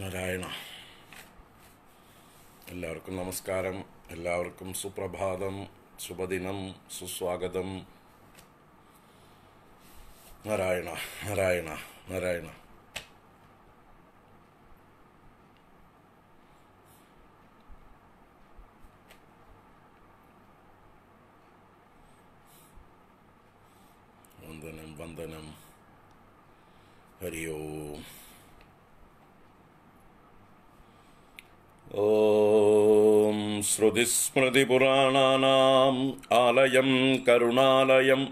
നാരായണ എല്ലാവർക്കും നമസ്കാരം എല്ലാവർക്കും സുപ്രഭാതം ശുഭദിനം സുസ്വാഗതം നാരായണ നാരായണ നാരായണ श्रुतिस्मृतिपुराणानाम् आलयं करुणालयं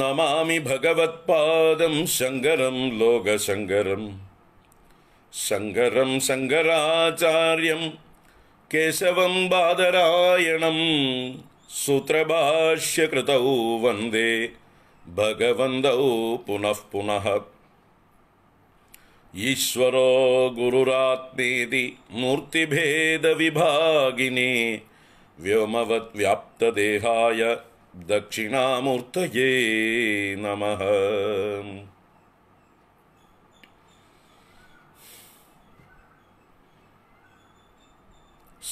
नमामि भगवत्पादं शङ्करं लोकशङ्करम् शङ्करं शङ्कराचार्यं केशवं बादरायणं सूत्रभाष्यकृतौ वन्दे भगवन्दौ पुनः पुनः ईश्वरो गुरुरात्मेति मूर्तिभेदविभागिने व्योमवद्व्याप्तदेहाय दक्षिणामूर्तये नमः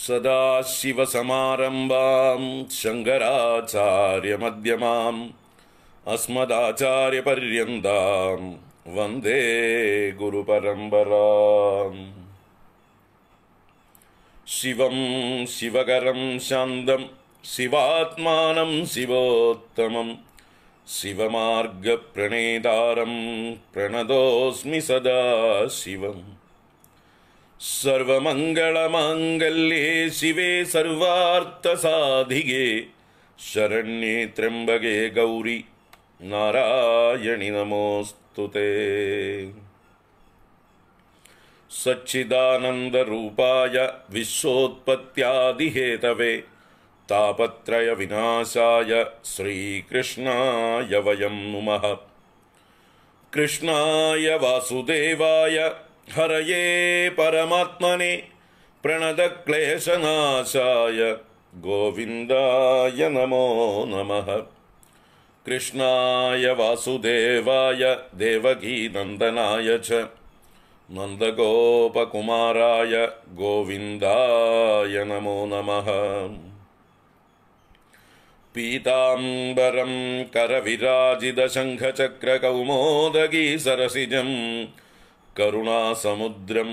सदाशिवसमारम्भां शङ्कराचार्यमध्यमाम् अस्मदाचार्यपर्यन्ताम् वन्दे गुरुपरम्पराम् शिवं शिवकरं शान्तं शिवात्मानं शिवोत्तमं शिवमार्गप्रणेतारं प्रणतोऽस्मि सदा शिवम् सर्वमङ्गलमाङ्गल्ये शिवे सर्वार्थसाधिके शरण्ये त्र्यम्बके गौरी नारायणि नमोऽस्तु सच्चिदानन्दरूपाय विश्वोत्पत्यादिहेतवे तापत्रयविनाशाय श्रीकृष्णाय वयं नुमः कृष्णाय वासुदेवाय हरये परमात्मने प्रणदक्लेशनाशाय गोविन्दाय नमो नमः कृष्णाय वासुदेवाय देवकीनन्दनाय च नन्दगोपकुमाराय गोविन्दाय नमो नमः पीताम्बरं सरसिजं करुणासमुद्रं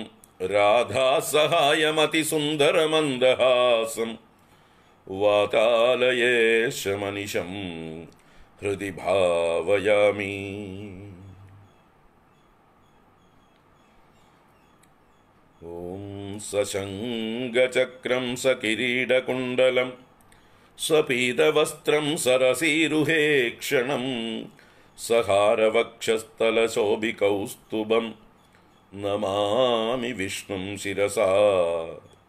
राधासहायमतिसुन्दरमन्दहासम् वातालये शमनिशम् हृदि भावयामि ॐ सशङ्गचक्रं स स्वपीतवस्त्रं सरसीरुहेक्षणं क्षणं सहारवक्षस्थलशोभिकौस्तुभं नमामि विष्णुं शिरसा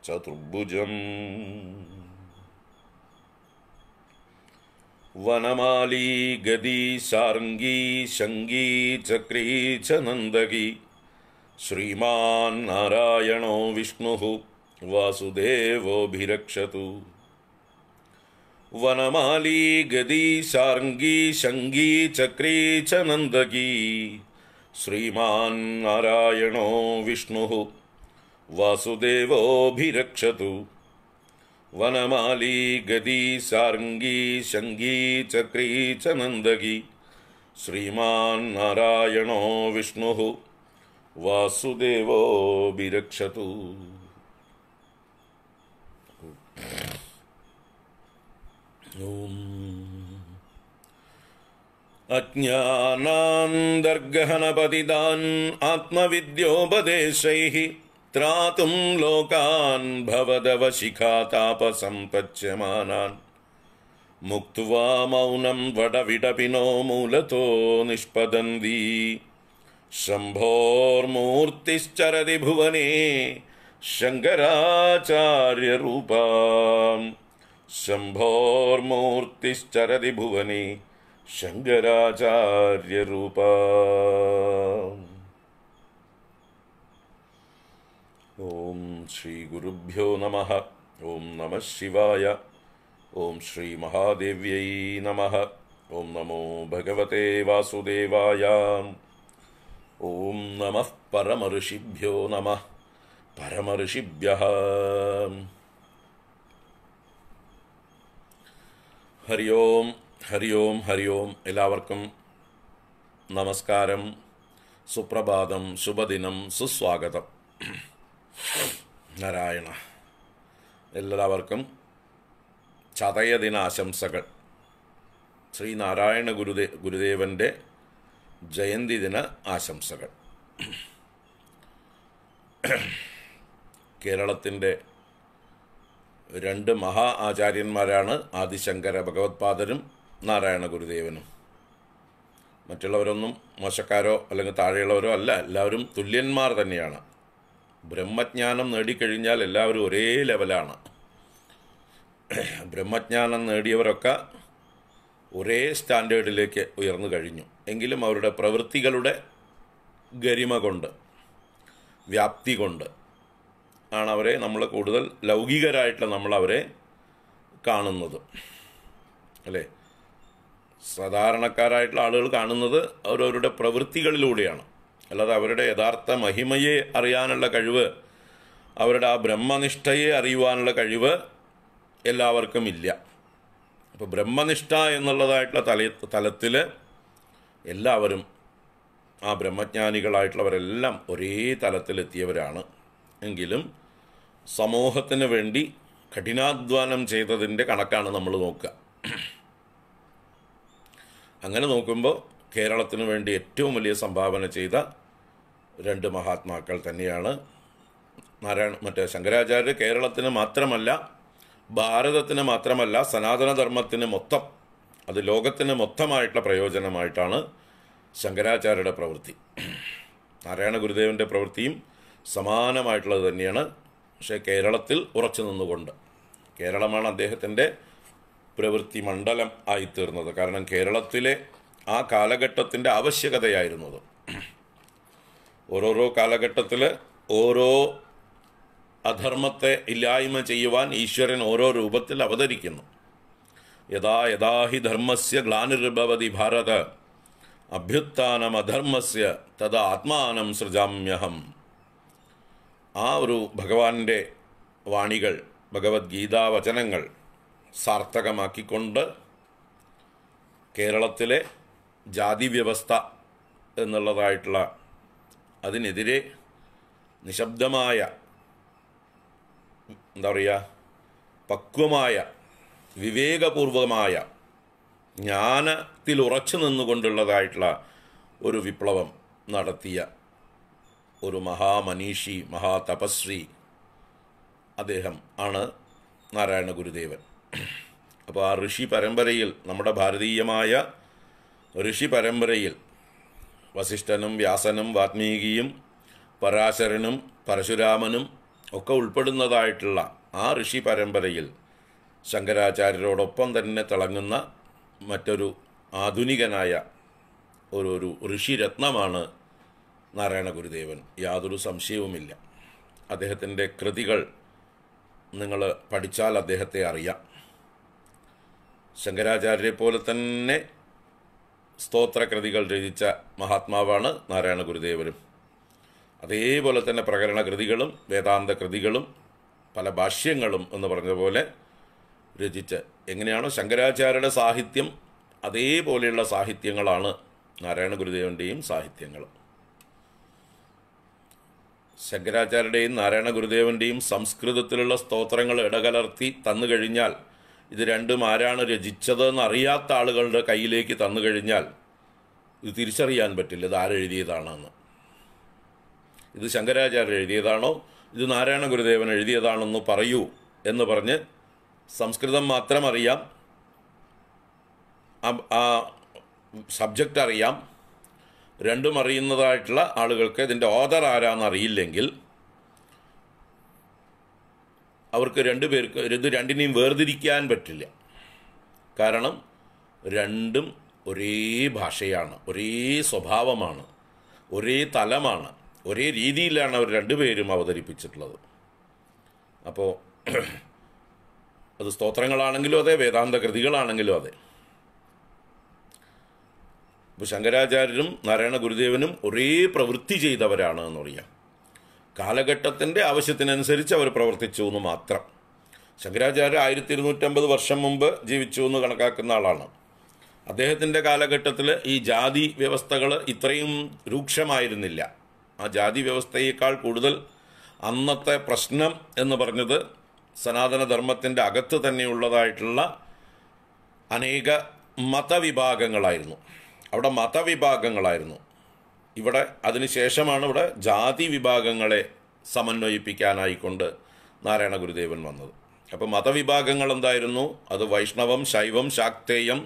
चतुर्भुजम् वनमाली गदी चक्री र्ङ्गीचक्री ची श्रीमान्नारायणो विष्णुः वनमाली गदी सङ्गी चक्री च नन्दगी श्रीमान्नारायणो विष्णुः वासुदेवोऽभिरक्षतु वनमाली गदी सार्ङ्गी शङ्गी चक्री च नन्दगी श्रीमान्नारायणो विष्णुः अज्ञानान् अज्ञानान्दर्गहनपदिदान् आत्मविद्योपदेशैः त्रातुं लोकान् भवदवशिखातापसम्पच्यमानान् मुक्त्वा मौनं नो मूलतो निष्पदन्ति शम्भोर्मूर्तिश्चरति भुवने शङ्कराचार्यरूपा शम्भोर्मूर्तिश्चरति भुवने शङ्कराचार्यरूपा ഓം ശ്രീ ഗുരുഭ്യോ നമ ഓം നമ ശിവായ ഓം ശ്രീ മഹാദേവ്യൈ നമ ഓം നമോ ഭഗവത്തെ വാസുദേവായ ഓം നമ പരമഋഷിഭ്യോ നമ പരമഋഷിഭ്യ ഹരി ഓം ഹരി ഓം ഹരി ഓം എല്ലാവർക്കും നമസ്കാരം സുപ്രഭാതം ശുഭദിനം സുസ്വാഗതം നാരായണ എല്ലാവർക്കും ചതയദിന ദിനാശംസകൾ ശ്രീ നാരായണ ഗുരുദേ ഗുരുദേവൻ്റെ ജയന്തി ദിന ആശംസകൾ കേരളത്തിൻ്റെ രണ്ട് മഹാ ആചാര്യന്മാരാണ് ആദിശങ്കര ഭഗവത്പാദരും നാരായണ ഗുരുദേവനും മറ്റുള്ളവരൊന്നും മോശക്കാരോ അല്ലെങ്കിൽ താഴെയുള്ളവരോ അല്ല എല്ലാവരും തുല്യന്മാർ തന്നെയാണ് ബ്രഹ്മജ്ഞാനം നേടിക്കഴിഞ്ഞാൽ എല്ലാവരും ഒരേ ലെവലാണ് ബ്രഹ്മജ്ഞാനം നേടിയവരൊക്കെ ഒരേ സ്റ്റാൻഡേർഡിലേക്ക് ഉയർന്നു കഴിഞ്ഞു എങ്കിലും അവരുടെ പ്രവൃത്തികളുടെ ഗരിമ കൊണ്ട് വ്യാപ്തി കൊണ്ട് ആണ് അവരെ നമ്മൾ കൂടുതൽ ലൗകികരായിട്ട് നമ്മളവരെ കാണുന്നത് അല്ലേ സാധാരണക്കാരായിട്ടുള്ള ആളുകൾ കാണുന്നത് അവരവരുടെ പ്രവൃത്തികളിലൂടെയാണ് അല്ലാതെ അവരുടെ യഥാർത്ഥ മഹിമയെ അറിയാനുള്ള കഴിവ് അവരുടെ ആ ബ്രഹ്മനിഷ്ഠയെ അറിയുവാനുള്ള കഴിവ് എല്ലാവർക്കും ഇല്ല അപ്പോൾ ബ്രഹ്മനിഷ്ഠ എന്നുള്ളതായിട്ടുള്ള തല തലത്തിൽ എല്ലാവരും ആ ബ്രഹ്മജ്ഞാനികളായിട്ടുള്ളവരെല്ലാം ഒരേ തലത്തിലെത്തിയവരാണ് എങ്കിലും സമൂഹത്തിന് വേണ്ടി കഠിനാധ്വാനം ചെയ്തതിൻ്റെ കണക്കാണ് നമ്മൾ നോക്കുക അങ്ങനെ നോക്കുമ്പോൾ കേരളത്തിന് വേണ്ടി ഏറ്റവും വലിയ സംഭാവന ചെയ്ത രണ്ട് മഹാത്മാക്കൾ തന്നെയാണ് നാരായണ മറ്റേ ശങ്കരാചാര്യർ കേരളത്തിന് മാത്രമല്ല ഭാരതത്തിന് മാത്രമല്ല സനാതനധർമ്മത്തിന് മൊത്തം അത് ലോകത്തിന് മൊത്തമായിട്ടുള്ള പ്രയോജനമായിട്ടാണ് ശങ്കരാചാര്യയുടെ പ്രവൃത്തി നാരായണ ഗുരുദേവൻ്റെ പ്രവൃത്തിയും സമാനമായിട്ടുള്ളത് തന്നെയാണ് പക്ഷേ കേരളത്തിൽ ഉറച്ചു നിന്നുകൊണ്ട് കേരളമാണ് അദ്ദേഹത്തിൻ്റെ പ്രവൃത്തി മണ്ഡലം ആയിത്തീർന്നത് കാരണം കേരളത്തിലെ ആ കാലഘട്ടത്തിൻ്റെ ആവശ്യകതയായിരുന്നു ഓരോരോ കാലഘട്ടത്തിൽ ഓരോ അധർമ്മത്തെ ഇല്ലായ്മ ചെയ്യുവാൻ ഈശ്വരൻ ഓരോ രൂപത്തിൽ അവതരിക്കുന്നു യഥാ യഥാ ഹി ധർമ്മസ്യ ഗ്ലാനിർഭവതി ഭാരത അഭ്യുത്ഥാനം അധർമ്മസ്യ തത് ആത്മാനം സൃജാമ്യഹം ആ ഒരു ഭഗവാന്റെ വാണികൾ ഭഗവത്ഗീതാ വചനങ്ങൾ സാർത്ഥകമാക്കിക്കൊണ്ട് കേരളത്തിലെ ജാതി വ്യവസ്ഥ എന്നുള്ളതായിട്ടുള്ള അതിനെതിരെ നിശബ്ദമായ എന്താ പറയുക പക്വമായ വിവേകപൂർവമായ ജ്ഞാനത്തിൽ ഉറച്ചു നിന്നുകൊണ്ടുള്ളതായിട്ടുള്ള ഒരു വിപ്ലവം നടത്തിയ ഒരു മഹാമനീഷി മഹാതപസ്വി അദ്ദേഹം ആണ് നാരായണ ഗുരുദേവൻ അപ്പോൾ ആ ഋഷി പരമ്പരയിൽ നമ്മുടെ ഭാരതീയമായ ഋഷി പരമ്പരയിൽ വസിഷ്ഠനും വ്യാസനും വാത്മീകിയും പരാശരനും പരശുരാമനും ഒക്കെ ഉൾപ്പെടുന്നതായിട്ടുള്ള ആ ഋഷി പരമ്പരയിൽ ശങ്കരാചാര്യരോടൊപ്പം തന്നെ തിളങ്ങുന്ന മറ്റൊരു ആധുനികനായ ഒരു ഒരു ഋഷിരത്നമാണ് നാരായണ ഗുരുദേവൻ യാതൊരു സംശയവുമില്ല അദ്ദേഹത്തിൻ്റെ കൃതികൾ നിങ്ങൾ പഠിച്ചാൽ അദ്ദേഹത്തെ അറിയാം ശങ്കരാചാര്യരെ പോലെ തന്നെ സ്തോത്രകൃതികൾ രചിച്ച മഹാത്മാവാണ് നാരായണ ഗുരുദേവരും അതേപോലെ തന്നെ പ്രകരണ കൃതികളും വേദാന്ത കൃതികളും പല ഭാഷ്യങ്ങളും എന്ന് പറഞ്ഞതുപോലെ രചിച്ച് എങ്ങനെയാണോ ശങ്കരാചാര്യരുടെ സാഹിത്യം അതേപോലെയുള്ള സാഹിത്യങ്ങളാണ് നാരായണ ഗുരുദേവൻ്റെയും സാഹിത്യങ്ങൾ ശങ്കരാചാര്യരുടെയും നാരായണ ഗുരുദേവൻ്റെയും സംസ്കൃതത്തിലുള്ള സ്തോത്രങ്ങൾ ഇടകലർത്തി തന്നു കഴിഞ്ഞാൽ ഇത് രണ്ടും ആരാണ് രചിച്ചതെന്ന് അറിയാത്ത ആളുകളുടെ കയ്യിലേക്ക് തന്നു കഴിഞ്ഞാൽ ഇത് തിരിച്ചറിയാൻ പറ്റില്ല ഇത് ആരെഴുതിയതാണെന്ന് ഇത് ശങ്കരാചാര്യ എഴുതിയതാണോ ഇത് നാരായണ ഗുരുദേവൻ എഴുതിയതാണെന്ന് പറയൂ എന്ന് പറഞ്ഞ് സംസ്കൃതം മാത്രം അറിയാം ആ സബ്ജക്റ്റ് അറിയാം രണ്ടും അറിയുന്നതായിട്ടുള്ള ആളുകൾക്ക് ഇതിൻ്റെ ഓദർ ആരാന്ന് അറിയില്ലെങ്കിൽ അവർക്ക് രണ്ടു പേർക്ക് ഇത് രണ്ടിനെയും വേർതിരിക്കാൻ പറ്റില്ല കാരണം രണ്ടും ഒരേ ഭാഷയാണ് ഒരേ സ്വഭാവമാണ് ഒരേ തലമാണ് ഒരേ രീതിയിലാണ് അവർ രണ്ടുപേരും അവതരിപ്പിച്ചിട്ടുള്ളത് അപ്പോൾ അത് സ്തോത്രങ്ങളാണെങ്കിലും അതെ വേദാന്ത കൃതികളാണെങ്കിലും അതെ ഇപ്പോൾ ശങ്കരാചാര്യരും നാരായണ ഗുരുദേവനും ഒരേ പ്രവൃത്തി ചെയ്തവരാണ് എന്നറിയാം കാലഘട്ടത്തിൻ്റെ ആവശ്യത്തിനനുസരിച്ച് അവർ പ്രവർത്തിച്ചു എന്ന് മാത്രം ശങ്കരാചാര്യ ആയിരത്തി ഇരുന്നൂറ്റമ്പത് വർഷം മുമ്പ് ജീവിച്ചു എന്ന് കണക്കാക്കുന്ന ആളാണ് അദ്ദേഹത്തിൻ്റെ കാലഘട്ടത്തിൽ ഈ ജാതി വ്യവസ്ഥകൾ ഇത്രയും രൂക്ഷമായിരുന്നില്ല ആ ജാതി വ്യവസ്ഥയേക്കാൾ കൂടുതൽ അന്നത്തെ പ്രശ്നം എന്ന് പറഞ്ഞത് സനാതനധർമ്മത്തിൻ്റെ അകത്ത് തന്നെയുള്ളതായിട്ടുള്ള അനേക മതവിഭാഗങ്ങളായിരുന്നു അവിടെ മതവിഭാഗങ്ങളായിരുന്നു ഇവിടെ അതിനുശേഷമാണ് ഇവിടെ ജാതി വിഭാഗങ്ങളെ സമന്വയിപ്പിക്കാനായിക്കൊണ്ട് നാരായണ ഗുരുദേവൻ വന്നത് അപ്പോൾ മതവിഭാഗങ്ങൾ എന്തായിരുന്നു അത് വൈഷ്ണവം ശൈവം ശാക്തേയം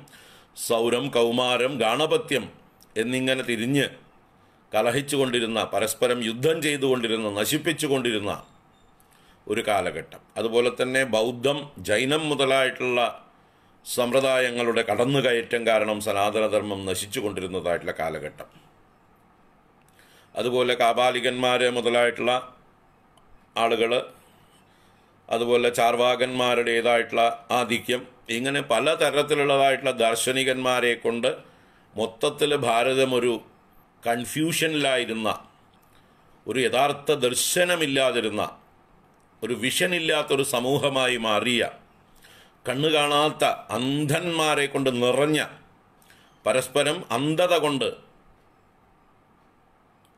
സൗരം കൗമാരം ഗാണപത്യം എന്നിങ്ങനെ തിരിഞ്ഞ് കലഹിച്ചുകൊണ്ടിരുന്ന പരസ്പരം യുദ്ധം ചെയ്തുകൊണ്ടിരുന്ന നശിപ്പിച്ചുകൊണ്ടിരുന്ന ഒരു കാലഘട്ടം അതുപോലെ തന്നെ ബൗദ്ധം ജൈനം മുതലായിട്ടുള്ള സമ്പ്രദായങ്ങളുടെ കടന്നുകയറ്റം കാരണം സനാതനധർമ്മം നശിച്ചു കൊണ്ടിരുന്നതായിട്ടുള്ള കാലഘട്ടം അതുപോലെ കാപാലികന്മാർ മുതലായിട്ടുള്ള ആളുകൾ അതുപോലെ ചാർവാകന്മാരുടേതായിട്ടുള്ള ആധിക്യം ഇങ്ങനെ പല തരത്തിലുള്ളതായിട്ടുള്ള ദാർശനികന്മാരെ കൊണ്ട് മൊത്തത്തിൽ ഭാരതം ഒരു കൺഫ്യൂഷനിലായിരുന്ന ഒരു യഥാർത്ഥ ദർശനമില്ലാതിരുന്ന ഒരു വിഷൻ ഇല്ലാത്തൊരു സമൂഹമായി മാറിയ കണ്ണു കാണാത്ത അന്ധന്മാരെ കൊണ്ട് നിറഞ്ഞ പരസ്പരം അന്ധത കൊണ്ട്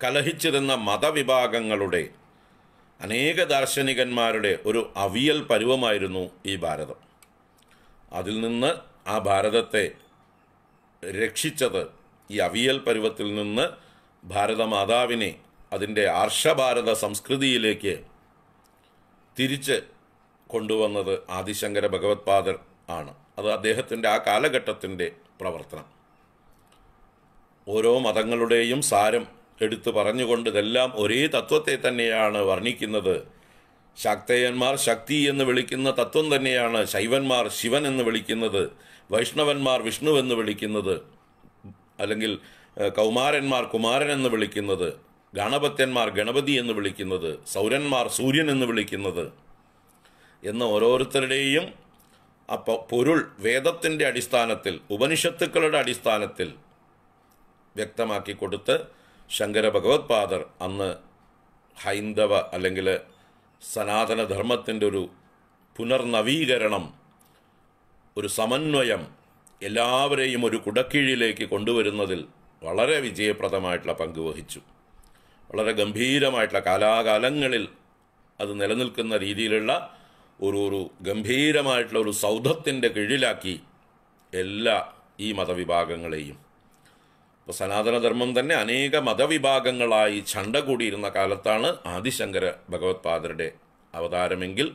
കലഹിച്ചിരുന്ന മതവിഭാഗങ്ങളുടെ അനേക ദാർശനികന്മാരുടെ ഒരു അവിയൽ പരുവമായിരുന്നു ഈ ഭാരതം അതിൽ നിന്ന് ആ ഭാരതത്തെ രക്ഷിച്ചത് ഈ അവിയൽ പരുവത്തിൽ നിന്ന് ഭാരതമാതാവിനെ അതിൻ്റെ ആർഷഭാരത സംസ്കൃതിയിലേക്ക് തിരിച്ച് കൊണ്ടുവന്നത് ആദിശങ്കര ഭഗവത്പാദർ ആണ് അത് അദ്ദേഹത്തിൻ്റെ ആ കാലഘട്ടത്തിൻ്റെ പ്രവർത്തനം ഓരോ മതങ്ങളുടെയും സാരം എടുത്തു പറഞ്ഞുകൊണ്ട് ഇതെല്ലാം ഒരേ തത്വത്തെ തന്നെയാണ് വർണ്ണിക്കുന്നത് ശക്തയന്മാർ ശക്തി എന്ന് വിളിക്കുന്ന തത്വം തന്നെയാണ് ശൈവന്മാർ ശിവൻ എന്ന് വിളിക്കുന്നത് വൈഷ്ണവന്മാർ വിഷ്ണു എന്ന് വിളിക്കുന്നത് അല്ലെങ്കിൽ കൗമാരന്മാർ കുമാരൻ എന്ന് വിളിക്കുന്നത് ഗണപത്യന്മാർ ഗണപതി എന്ന് വിളിക്കുന്നത് സൗരന്മാർ സൂര്യൻ എന്ന് വിളിക്കുന്നത് എന്ന ഓരോരുത്തരുടെയും അപ്പോൾ പൊരുൾ വേദത്തിൻ്റെ അടിസ്ഥാനത്തിൽ ഉപനിഷത്തുക്കളുടെ അടിസ്ഥാനത്തിൽ വ്യക്തമാക്കി കൊടുത്ത് ശങ്കര ഭഗവത്പാദർ അന്ന് ഹൈന്ദവ അല്ലെങ്കിൽ സനാതനധർമ്മത്തിൻ്റെ ഒരു പുനർനവീകരണം ഒരു സമന്വയം എല്ലാവരെയും ഒരു കുടക്കീഴിലേക്ക് കൊണ്ടുവരുന്നതിൽ വളരെ വിജയപ്രദമായിട്ടുള്ള പങ്ക് വഹിച്ചു വളരെ ഗംഭീരമായിട്ടുള്ള കാലാകാലങ്ങളിൽ അത് നിലനിൽക്കുന്ന രീതിയിലുള്ള ഒരു ഒരു ഗംഭീരമായിട്ടുള്ള ഒരു സൗധത്തിൻ്റെ കീഴിലാക്കി എല്ലാ ഈ മതവിഭാഗങ്ങളെയും അപ്പൊ സനാതനധർമ്മം തന്നെ അനേക മതവിഭാഗങ്ങളായി ചണ്ട കൂടിയിരുന്ന കാലത്താണ് ആദിശങ്കര ഭഗവത്പാദരുടെ അവതാരമെങ്കിൽ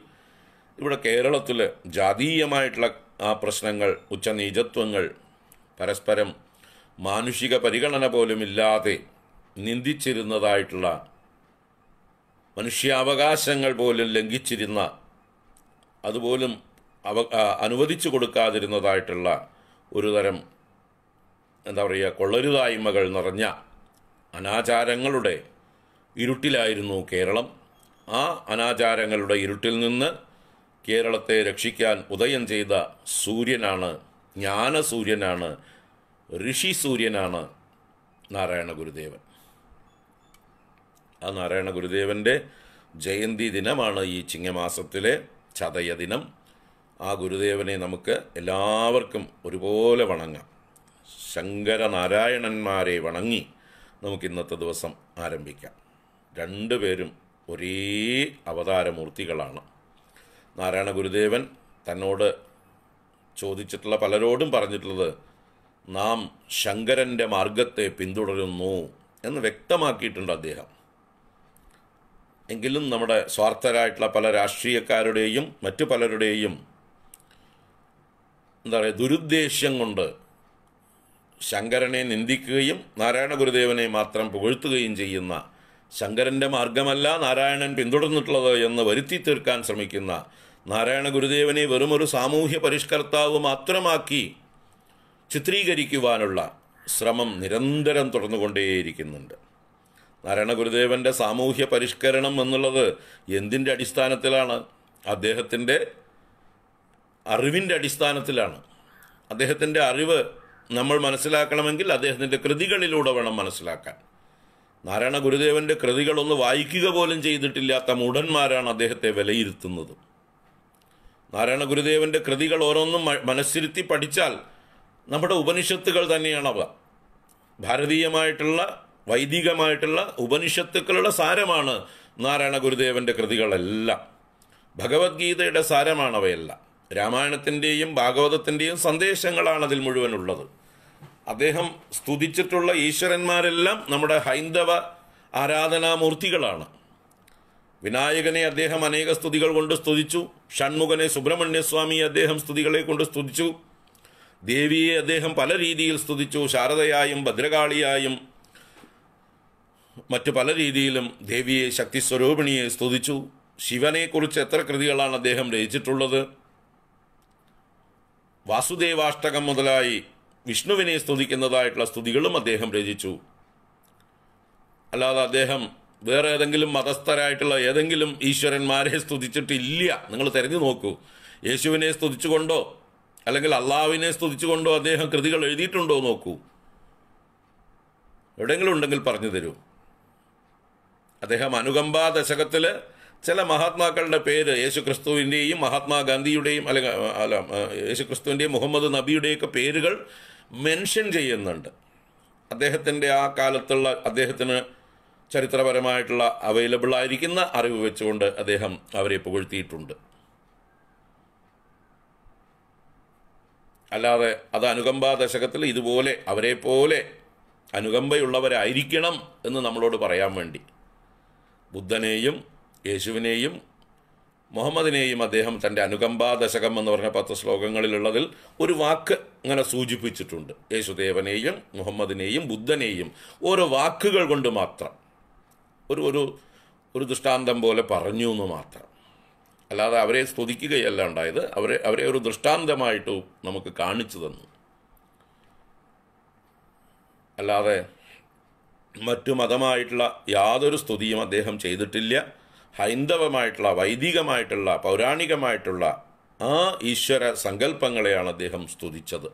ഇവിടെ കേരളത്തിൽ ജാതീയമായിട്ടുള്ള ആ പ്രശ്നങ്ങൾ ഉച്ചനീചത്വങ്ങൾ പരസ്പരം മാനുഷിക പരിഗണന പോലും ഇല്ലാതെ നിന്ദിച്ചിരുന്നതായിട്ടുള്ള മനുഷ്യാവകാശങ്ങൾ പോലും ലംഘിച്ചിരുന്ന അതുപോലും അവ അനുവദിച്ചു കൊടുക്കാതിരുന്നതായിട്ടുള്ള ഒരുതരം എന്താ പറയുക കൊള്ളരുതായ്മകൾ നിറഞ്ഞ അനാചാരങ്ങളുടെ ഇരുട്ടിലായിരുന്നു കേരളം ആ അനാചാരങ്ങളുടെ ഇരുട്ടിൽ നിന്ന് കേരളത്തെ രക്ഷിക്കാൻ ഉദയം ചെയ്ത സൂര്യനാണ് ജ്ഞാനസൂര്യനാണ് ഋഷി സൂര്യനാണ് നാരായണ ഗുരുദേവൻ ആ നാരായണ ഗുരുദേവൻ്റെ ജയന്തി ദിനമാണ് ഈ ചിങ്ങമാസത്തിലെ ചതയ ദിനം ആ ഗുരുദേവനെ നമുക്ക് എല്ലാവർക്കും ഒരുപോലെ വണങ്ങാം ശങ്കരനാരായണന്മാരെ വണങ്ങി നമുക്ക് ഇന്നത്തെ ദിവസം ആരംഭിക്കാം രണ്ടുപേരും ഒരേ അവതാരമൂർത്തികളാണ് നാരായണ ഗുരുദേവൻ തന്നോട് ചോദിച്ചിട്ടുള്ള പലരോടും പറഞ്ഞിട്ടുള്ളത് നാം ശങ്കരൻ്റെ മാർഗത്തെ പിന്തുടരുന്നു എന്ന് വ്യക്തമാക്കിയിട്ടുണ്ട് അദ്ദേഹം എങ്കിലും നമ്മുടെ സ്വാർത്ഥരായിട്ടുള്ള പല രാഷ്ട്രീയക്കാരുടെയും മറ്റു പലരുടെയും എന്താ പറയുക ദുരുദ്ദേശ്യം കൊണ്ട് ശങ്കരനെ നിന്ദിക്കുകയും നാരായണ ഗുരുദേവനെ മാത്രം പുകഴ്ത്തുകയും ചെയ്യുന്ന ശങ്കരൻ്റെ മാർഗമല്ല നാരായണൻ പിന്തുടർന്നിട്ടുള്ളത് എന്ന് വരുത്തി തീർക്കാൻ ശ്രമിക്കുന്ന നാരായണ ഗുരുദേവനെ വെറുമൊരു സാമൂഹ്യ പരിഷ്കർത്താവ് മാത്രമാക്കി ചിത്രീകരിക്കുവാനുള്ള ശ്രമം നിരന്തരം തുടർന്നുകൊണ്ടേയിരിക്കുന്നുണ്ട് നാരായണ ഗുരുദേവൻ്റെ സാമൂഹ്യ പരിഷ്കരണം എന്നുള്ളത് എന്തിൻ്റെ അടിസ്ഥാനത്തിലാണ് അദ്ദേഹത്തിൻ്റെ അറിവിൻ്റെ അടിസ്ഥാനത്തിലാണ് അദ്ദേഹത്തിൻ്റെ അറിവ് നമ്മൾ മനസ്സിലാക്കണമെങ്കിൽ അദ്ദേഹത്തിൻ്റെ കൃതികളിലൂടെ വേണം മനസ്സിലാക്കാൻ നാരായണ ഗുരുദേവൻ്റെ കൃതികളൊന്ന് വായിക്കുക പോലും ചെയ്തിട്ടില്ലാത്ത മൂഢന്മാരാണ് അദ്ദേഹത്തെ വിലയിരുത്തുന്നത് നാരായണ ഗുരുദേവൻ്റെ കൃതികൾ ഓരോന്നും മനസ്സിരുത്തി പഠിച്ചാൽ നമ്മുടെ ഉപനിഷത്തുകൾ തന്നെയാണവ ഭാരതീയമായിട്ടുള്ള വൈദികമായിട്ടുള്ള ഉപനിഷത്തുക്കളുടെ സാരമാണ് നാരായണ ഗുരുദേവൻ്റെ കൃതികളെല്ലാം ഭഗവത്ഗീതയുടെ സാരമാണവയെല്ലാം രാമായണത്തിൻ്റെയും ഭാഗവതത്തിൻ്റെയും സന്ദേശങ്ങളാണ് അതിൽ മുഴുവനുള്ളത് അദ്ദേഹം സ്തുതിച്ചിട്ടുള്ള ഈശ്വരന്മാരെല്ലാം നമ്മുടെ ഹൈന്ദവ ആരാധനാമൂർത്തികളാണ് വിനായകനെ അദ്ദേഹം അനേക സ്തുതികൾ കൊണ്ട് സ്തുതിച്ചു ഷൺമുഖനെ സുബ്രഹ്മണ്യസ്വാമിയെ അദ്ദേഹം സ്തുതികളെ കൊണ്ട് സ്തുതിച്ചു ദേവിയെ അദ്ദേഹം പല രീതിയിൽ സ്തുതിച്ചു ശാരദയായും ഭദ്രകാളിയായും മറ്റു പല രീതിയിലും ദേവിയെ ശക്തിസ്വരൂപിണിയെ സ്തുതിച്ചു ശിവനെക്കുറിച്ച് എത്ര കൃതികളാണ് അദ്ദേഹം രചിച്ചിട്ടുള്ളത് വാസുദേവാഷ്ടകം മുതലായി വിഷ്ണുവിനെ സ്തുതിക്കുന്നതായിട്ടുള്ള സ്തുതികളും അദ്ദേഹം രചിച്ചു അല്ലാതെ അദ്ദേഹം വേറെ ഏതെങ്കിലും മതസ്ഥരായിട്ടുള്ള ഏതെങ്കിലും ഈശ്വരന്മാരെ സ്തുതിച്ചിട്ടില്ല നിങ്ങൾ തിരഞ്ഞു നോക്കൂ യേശുവിനെ സ്തുതിച്ചുകൊണ്ടോ അല്ലെങ്കിൽ അള്ളാവിനെ സ്തുതിച്ചുകൊണ്ടോ അദ്ദേഹം കൃതികൾ എഴുതിയിട്ടുണ്ടോ നോക്കൂ എവിടെങ്കിലും ഉണ്ടെങ്കിൽ പറഞ്ഞു തരൂ അദ്ദേഹം അനുകമ്പാ ദശകത്തിൽ ചില മഹാത്മാക്കളുടെ പേര് യേശുക്രിസ്തുവിൻ്റെയും മഹാത്മാഗാന്ധിയുടെയും അല്ലെങ്കിൽ അല്ല യേശുക്രിസ്തുവിൻ്റെയും മുഹമ്മദ് നബിയുടെയൊക്കെ പേരുകൾ മെൻഷൻ ചെയ്യുന്നുണ്ട് അദ്ദേഹത്തിൻ്റെ ആ കാലത്തുള്ള അദ്ദേഹത്തിന് ചരിത്രപരമായിട്ടുള്ള അവൈലബിൾ ആയിരിക്കുന്ന അറിവ് വെച്ചുകൊണ്ട് അദ്ദേഹം അവരെ പുകഴ്ത്തിയിട്ടുണ്ട് അല്ലാതെ അത് അനുകമ്പ ദശകത്തിൽ ഇതുപോലെ അവരെ പോലെ അനുകമ്പയുള്ളവരായിരിക്കണം എന്ന് നമ്മളോട് പറയാൻ വേണ്ടി ബുദ്ധനെയും യേശുവിനെയും മുഹമ്മദിനെയും അദ്ദേഹം തൻ്റെ ദശകം എന്ന് പറഞ്ഞ പത്ത് ശ്ലോകങ്ങളിലുള്ളതിൽ ഒരു വാക്ക് ഇങ്ങനെ സൂചിപ്പിച്ചിട്ടുണ്ട് യേശുദേവനെയും മുഹമ്മദിനെയും ബുദ്ധനെയും ഓരോ വാക്കുകൾ കൊണ്ട് മാത്രം ഒരു ഒരു ഒരു ദൃഷ്ടാന്തം പോലെ പറഞ്ഞു എന്ന് മാത്രം അല്ലാതെ അവരെ സ്തുതിക്കുകയല്ല ഉണ്ടായത് അവരെ അവരെ ഒരു ദൃഷ്ടാന്തമായിട്ട് നമുക്ക് കാണിച്ചു തന്നു അല്ലാതെ മറ്റു മതമായിട്ടുള്ള യാതൊരു സ്തുതിയും അദ്ദേഹം ചെയ്തിട്ടില്ല ഹൈന്ദവമായിട്ടുള്ള വൈദികമായിട്ടുള്ള പൗരാണികമായിട്ടുള്ള ആ ഈശ്വര സങ്കല്പങ്ങളെയാണ് അദ്ദേഹം സ്തുതിച്ചത്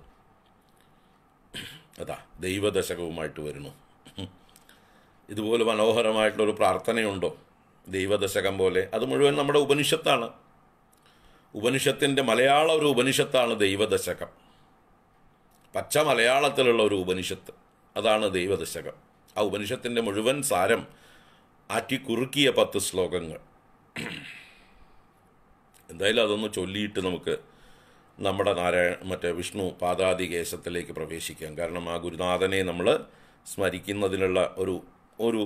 അതാ ദൈവദശകവുമായിട്ട് വരുന്നു ഇതുപോലെ മനോഹരമായിട്ടുള്ളൊരു പ്രാർത്ഥനയുണ്ടോ ദൈവദശകം പോലെ അത് മുഴുവൻ നമ്മുടെ ഉപനിഷത്താണ് ഉപനിഷത്തിൻ്റെ മലയാള ഒരു ഉപനിഷത്താണ് ദൈവദശകം പച്ച മലയാളത്തിലുള്ള ഒരു ഉപനിഷത്ത് അതാണ് ദൈവദശകം ആ ഉപനിഷത്തിൻ്റെ മുഴുവൻ സാരം കുറുക്കിയ പത്ത് ശ്ലോകങ്ങൾ എന്തായാലും അതൊന്ന് ചൊല്ലിയിട്ട് നമുക്ക് നമ്മുടെ നാരായണ മറ്റേ വിഷ്ണു പാദാതികേശത്തിലേക്ക് പ്രവേശിക്കാം കാരണം ആ ഗുരുനാഥനെ നമ്മൾ സ്മരിക്കുന്നതിനുള്ള ഒരു ഒരു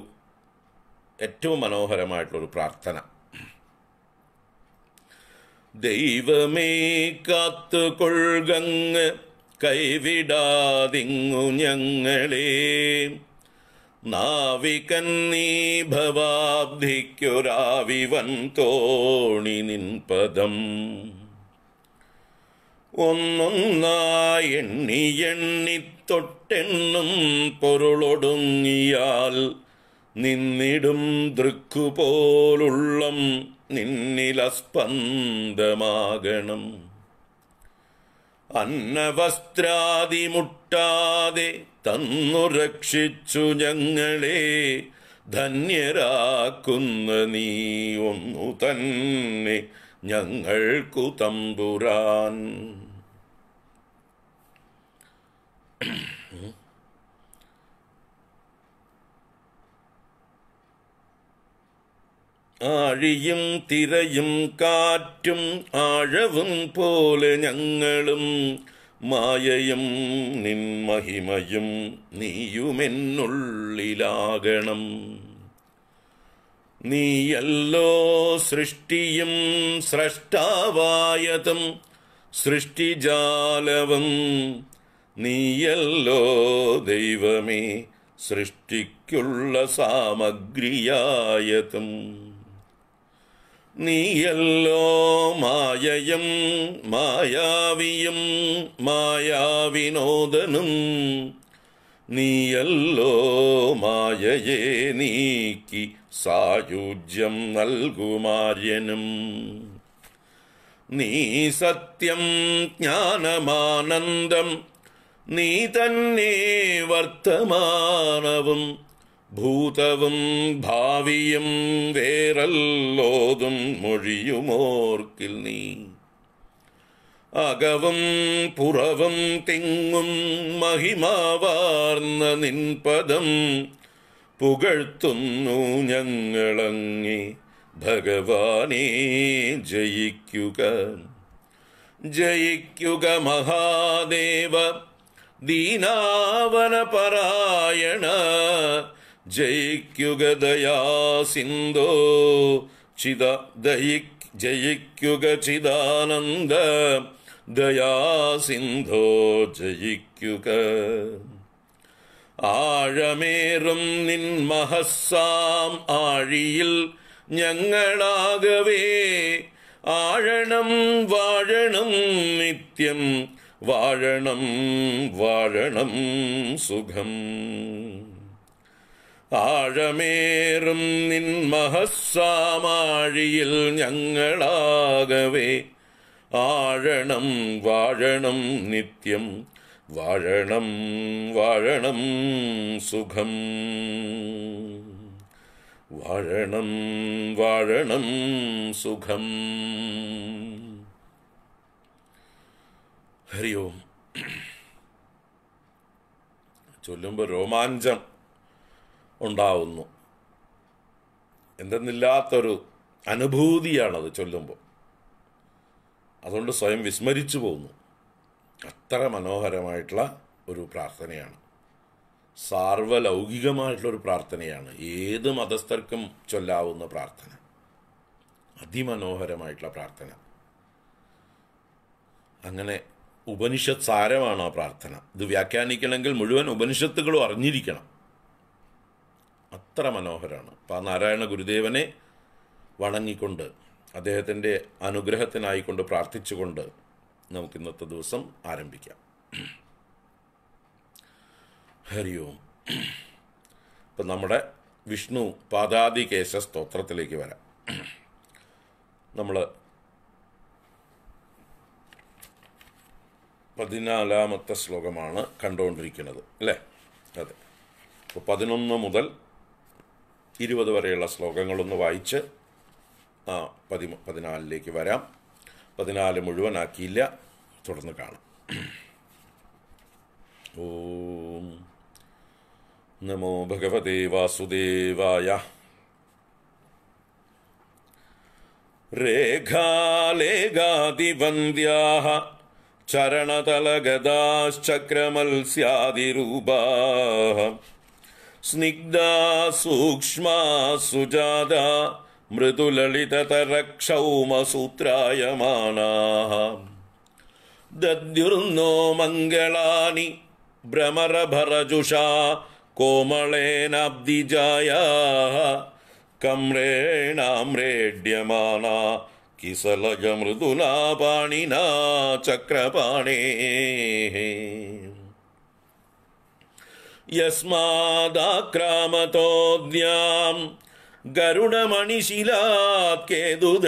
ഏറ്റവും മനോഹരമായിട്ടുള്ളൊരു പ്രാർത്ഥന ദൈവമേ കാത്തു കൊഴുകങ്ങ് കൈവിടാതിങ്ങു ഞങ്ങളേ നാവികൻ നീ നിൻ തോണി നിൻപദം ഒന്നൊന്നായി എണ്ണി എണ്ണി തൊട്ടെണ്ണും പൊരുളൊടുങ്ങിയാൽ നിന്നിടും ദൃക്കുപോലുള്ളം നിന്നിലസ്പന്ദമാകണം അന്നവസ്ത്രാതിമുട്ടാതെ തന്നു രക്ഷിച്ചു ഞങ്ങളെ ധന്യരാക്കുന്ന നീ ഒന്നു തന്നെ ഞങ്ങൾക്കു തമ്പുരാൻ ആഴിയും തിരയും കാറ്റും ആഴവും പോലെ ഞങ്ങളും മായയും നിന്മഹിമയും നീയുമെന്നുള്ളിലാകണം നീയല്ലോ സൃഷ്ടിയും സ്രഷ്ടാവായതും സൃഷ്ടിജാലവും നീയല്ലോ ദൈവമേ സൃഷ്ടിക്കുള്ള സാമഗ്രിയായതും നീയല്ലോ മായയും മായാവിയും മായാവിനോദനും നീയല്ലോ മായയെ നീക്കി സായുജ്യം നൽകുമാര്യനും നീ സത്യം ജ്ഞാനമാനന്ദം നീ തന്നെ വർത്തമാനവും ഭൂതവും ഭാവിയും വേറല്ലോതും മൊഴിയുമോർക്കിൽ നീ അകവും പുറവും തിങ്ങും മഹിമാവാർന്ന നിൻപദം പുകഴ്ത്തുന്നു ഞങ്ങളങ്ങി ഭഗവാനെ ജയിക്കുക ജയിക്കുക മഹാദേവ ദീനാവന പരായണ ജയിക്കുക ദയാസിന്ധോ ചിത ജയിക്കുക ചിദാനന്ദ ദയാസിന്ധോ ജയിക്കുക ആഴമേറും നിൻ മഹസ്സാം ആഴിയിൽ ഞങ്ങളാകവേ ആഴണം വാഴണം നിത്യം വാഴണം വാഴണം സുഖം ആഴമേറും നിൻ മഹസ്സാമാഴിയിൽ ഞങ്ങളാകവേ ആഴണം വാഴണം നിത്യം വാഴണം വാഴണം സുഖം വാഴണം വാഴണം സുഖം ഹരി ഓം ചൊല്ലുമ്പോൾ രോമാഞ്ചം ഉണ്ടാവുന്നു എന്തെന്നില്ലാത്തൊരു അനുഭൂതിയാണത് ചൊല്ലുമ്പോൾ അതുകൊണ്ട് സ്വയം വിസ്മരിച്ചു പോകുന്നു അത്ര മനോഹരമായിട്ടുള്ള ഒരു പ്രാർത്ഥനയാണ് സാർവലൗകികമായിട്ടുള്ളൊരു പ്രാർത്ഥനയാണ് ഏത് മതസ്ഥർക്കും ചൊല്ലാവുന്ന പ്രാർത്ഥന അതിമനോഹരമായിട്ടുള്ള പ്രാർത്ഥന അങ്ങനെ ഉപനിഷത് സാരമാണ് ആ പ്രാർത്ഥന ഇത് വ്യാഖ്യാനിക്കണമെങ്കിൽ മുഴുവൻ ഉപനിഷത്തുകളും അറിഞ്ഞിരിക്കണം അത്ര മനോഹരമാണ് അപ്പോൾ ആ നാരായണ ഗുരുദേവനെ വണങ്ങിക്കൊണ്ട് അദ്ദേഹത്തിൻ്റെ അനുഗ്രഹത്തിനായിക്കൊണ്ട് പ്രാർത്ഥിച്ചുകൊണ്ട് നമുക്ക് ഇന്നത്തെ ദിവസം ആരംഭിക്കാം ഹരി ഓം ഇപ്പം നമ്മുടെ വിഷ്ണു പാദാദികേശ സ്തോത്രത്തിലേക്ക് വരാം നമ്മൾ പതിനാലാമത്തെ ശ്ലോകമാണ് കണ്ടുകൊണ്ടിരിക്കുന്നത് അല്ലേ അതെ അപ്പോൾ പതിനൊന്ന് മുതൽ ഇരുപത് വരെയുള്ള ശ്ലോകങ്ങളൊന്ന് വായിച്ച് ആ പതി പതിനാലിലേക്ക് വരാം പതിനാല് മുഴുവനാക്കിയില്ല തുടർന്ന് കാണാം ഓം നമോ ഭഗവതേ വാസുദേവായ रेघालेगादिवन्द्याः चरणतलगदाश्चक्रमल्स्यादिरूपाः स्निग्धा सूक्ष्मा सुजाता मृदुलिततरक्षौमसूत्रायमानाः दद्युर्नो मङ्गलानि भ्रमरभरजुषा कोमलेनाब्धिजायाः कम्रेणाम्रेड्यमाना किसलयमृदुना पाणिना चक्रपाणेः यस्मादाक्रामतोज्ञां गरुडमणिशिला केतुदण्डायमानाद्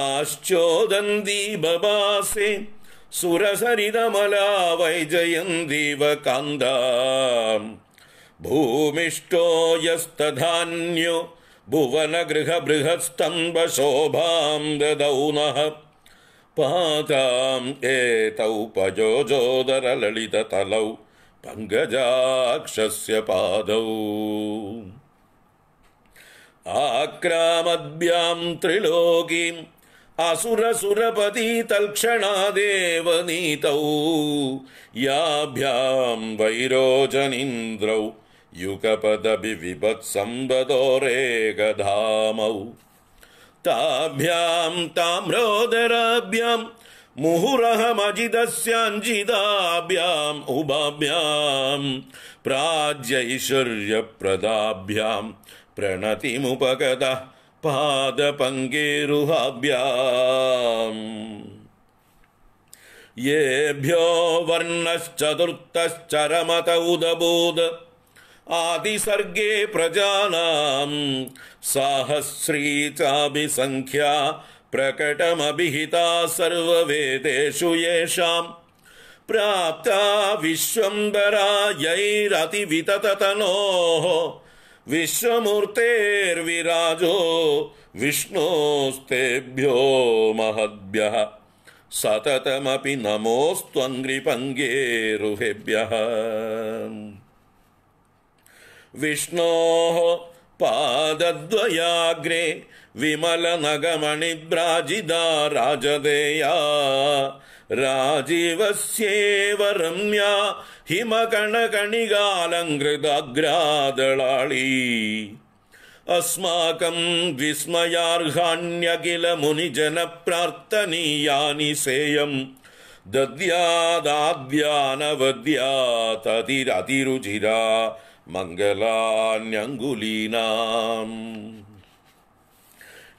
आश्चोदन् दी बभासे सुरसरिदमला वैजयन् दिवकान्दाम् भूमिष्ठो यस्तधान्यो भुवनगृहबृहस्तम्बशोभां ददौ नः पाताम् एतौ पजोजोदरललिततलौ पङ्गजाक्षस्य पादौ आक्रामद्भ्यां त्रिलोकीम् असुरसुरपती नीतौ याभ्यां वैरोचनीन्द्रौ युगपदभिविभत्सम्बदो ताभ्यां ताम्रोदराभ्यां मुहुरहमजिदस्याञ्जिदाभ्याम् उभाभ्यां प्राज्यैश्वर्यप्रदाभ्यां प्रणतिमुपगतः पादपङ्गेरुहाभ्याम् येभ्यो वर्णश्चतुर्थश्चरमत उदबोध आदिसर्गे प्रजानाम् साहस्री चाभिसङ्ख्या प्रकटमभिहिता सर्ववेदेषु येषाम् प्राप्ता विश्वम्बरा विश्वमूर्तेर्विराजो विष्णोस्तेभ्यो महद्भ्यः सततमपि नमोऽस्त्वङ्गृपङ्गेरुहेभ्यः विष्णोः पादद्वयाग्रे विमलनगमणिभ्राजिदा राजदेया राजीवस्येव रम्या हिमकणकणिगालङ्कृताग्रादलाळी अस्माकं विस्मयार्हाण्यखिलमुनिजनप्रार्थनीयानि सेयम् दद्यादाद्यानवद्या ततिरतिरुचिरा मङ्गलान्यङ्गुलीनाम्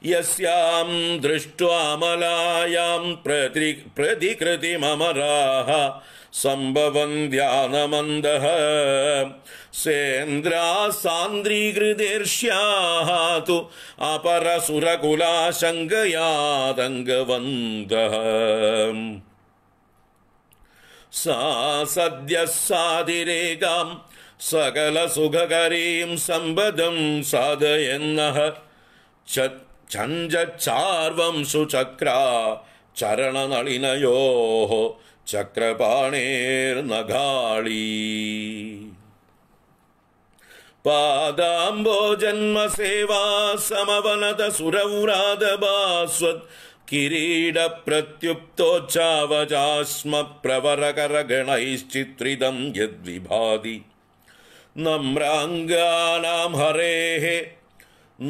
यस्यां दृष्ट्वामलायां प्रति प्रतिकृतिममराः सम्भवन् ध्यानमन्दः सेन्द्रा सान्द्रीकृतेर्ष्याः तु अपरसुरकुलाशङ्गयादङ्गवन्दः सा सद्यः सकलसुखकरीं सुखकरीम् साधयन्नः छञ्जच्छार्वं सुचक्रा चरणनलिनयोः चक्रपाणेर्नघाळी पादाम्बोजन्मसेवा जन्म सेवा किरीड प्रत्युप्तो चावजास्म नम्राङ्गानां हरेः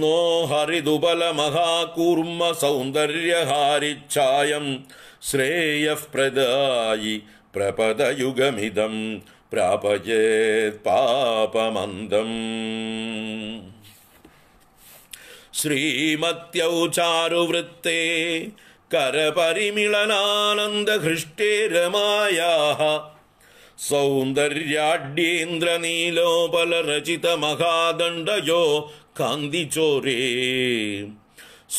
नो हरिदुबलमहाकूर्मसौन्दर्यहारिच्छायं प्रदायि प्रपदयुगमिदं प्रापयेत्पापमन्दम् श्रीमत्यौ चारुवृत्ते करपरिमिलनानन्दघृष्टेरमायाः रमायाः सौन्दर्याड्येन्द्र नीलो बल रचित महादण्डयो कान्दिचोरे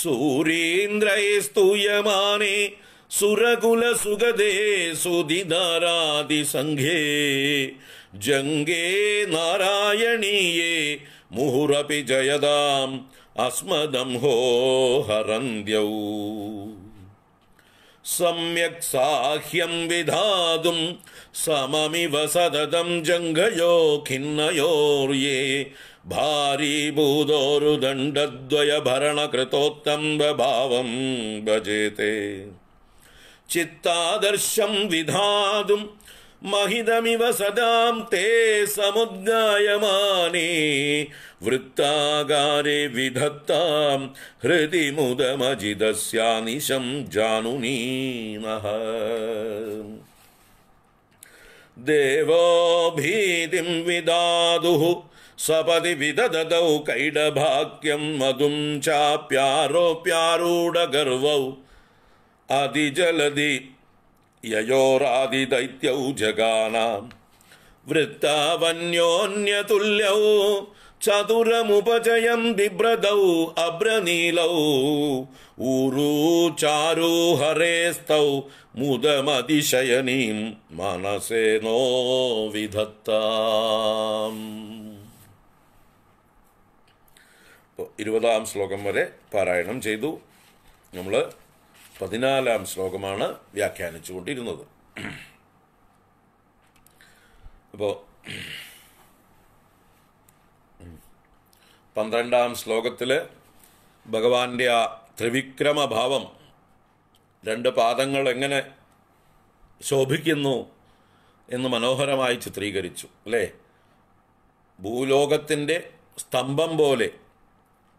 सूर्येन्द्रये स्तूयमाने सुरकुल सुगदे सुधि नारादि जङ्गे नारायणीये मुहुरपि जयदाम् अस्मदम् हो हरन्ध्यौ साह्यं विधातुं सममिव सततं जङ्घयो खिन्नयोर्ये बभावं भजेते चित्तादर्शं विधातुं महिदमिव सदां ते समुज्ञायमाने वृत्तागारे विधत्ताम् हृदि मुदमजिदस्यानिशं जानुनीमः देवो भीतिम् विदादुः सपदि विदददौ कैडभाग्यं मधुं चाप्यारोप्यारूढगर्वौ अदि യയോറാദിദൈത്യൗ ജഗാനാം വൃത്തവന്യോന്യതുല്യൗ ചതുരമുപജയം ബിഭ്രദൗ അബ്രനീലൗ ഊരൂ ചാരൂ ഹരേസ്തൗ മുദമതിശയനീം മനസേനോ വിധത്താം ഇരുപതാം ശ്ലോകം വരെ പാരായണം ചെയ്തു നമ്മൾ പതിനാലാം ശ്ലോകമാണ് വ്യാഖ്യാനിച്ചുകൊണ്ടിരുന്നത് അപ്പോൾ പന്ത്രണ്ടാം ശ്ലോകത്തിൽ ഭഗവാന്റെ ആ ത്രിവിക്രമഭാവം രണ്ട് പാദങ്ങൾ എങ്ങനെ ശോഭിക്കുന്നു എന്ന് മനോഹരമായി ചിത്രീകരിച്ചു അല്ലേ ഭൂലോകത്തിൻ്റെ സ്തംഭം പോലെ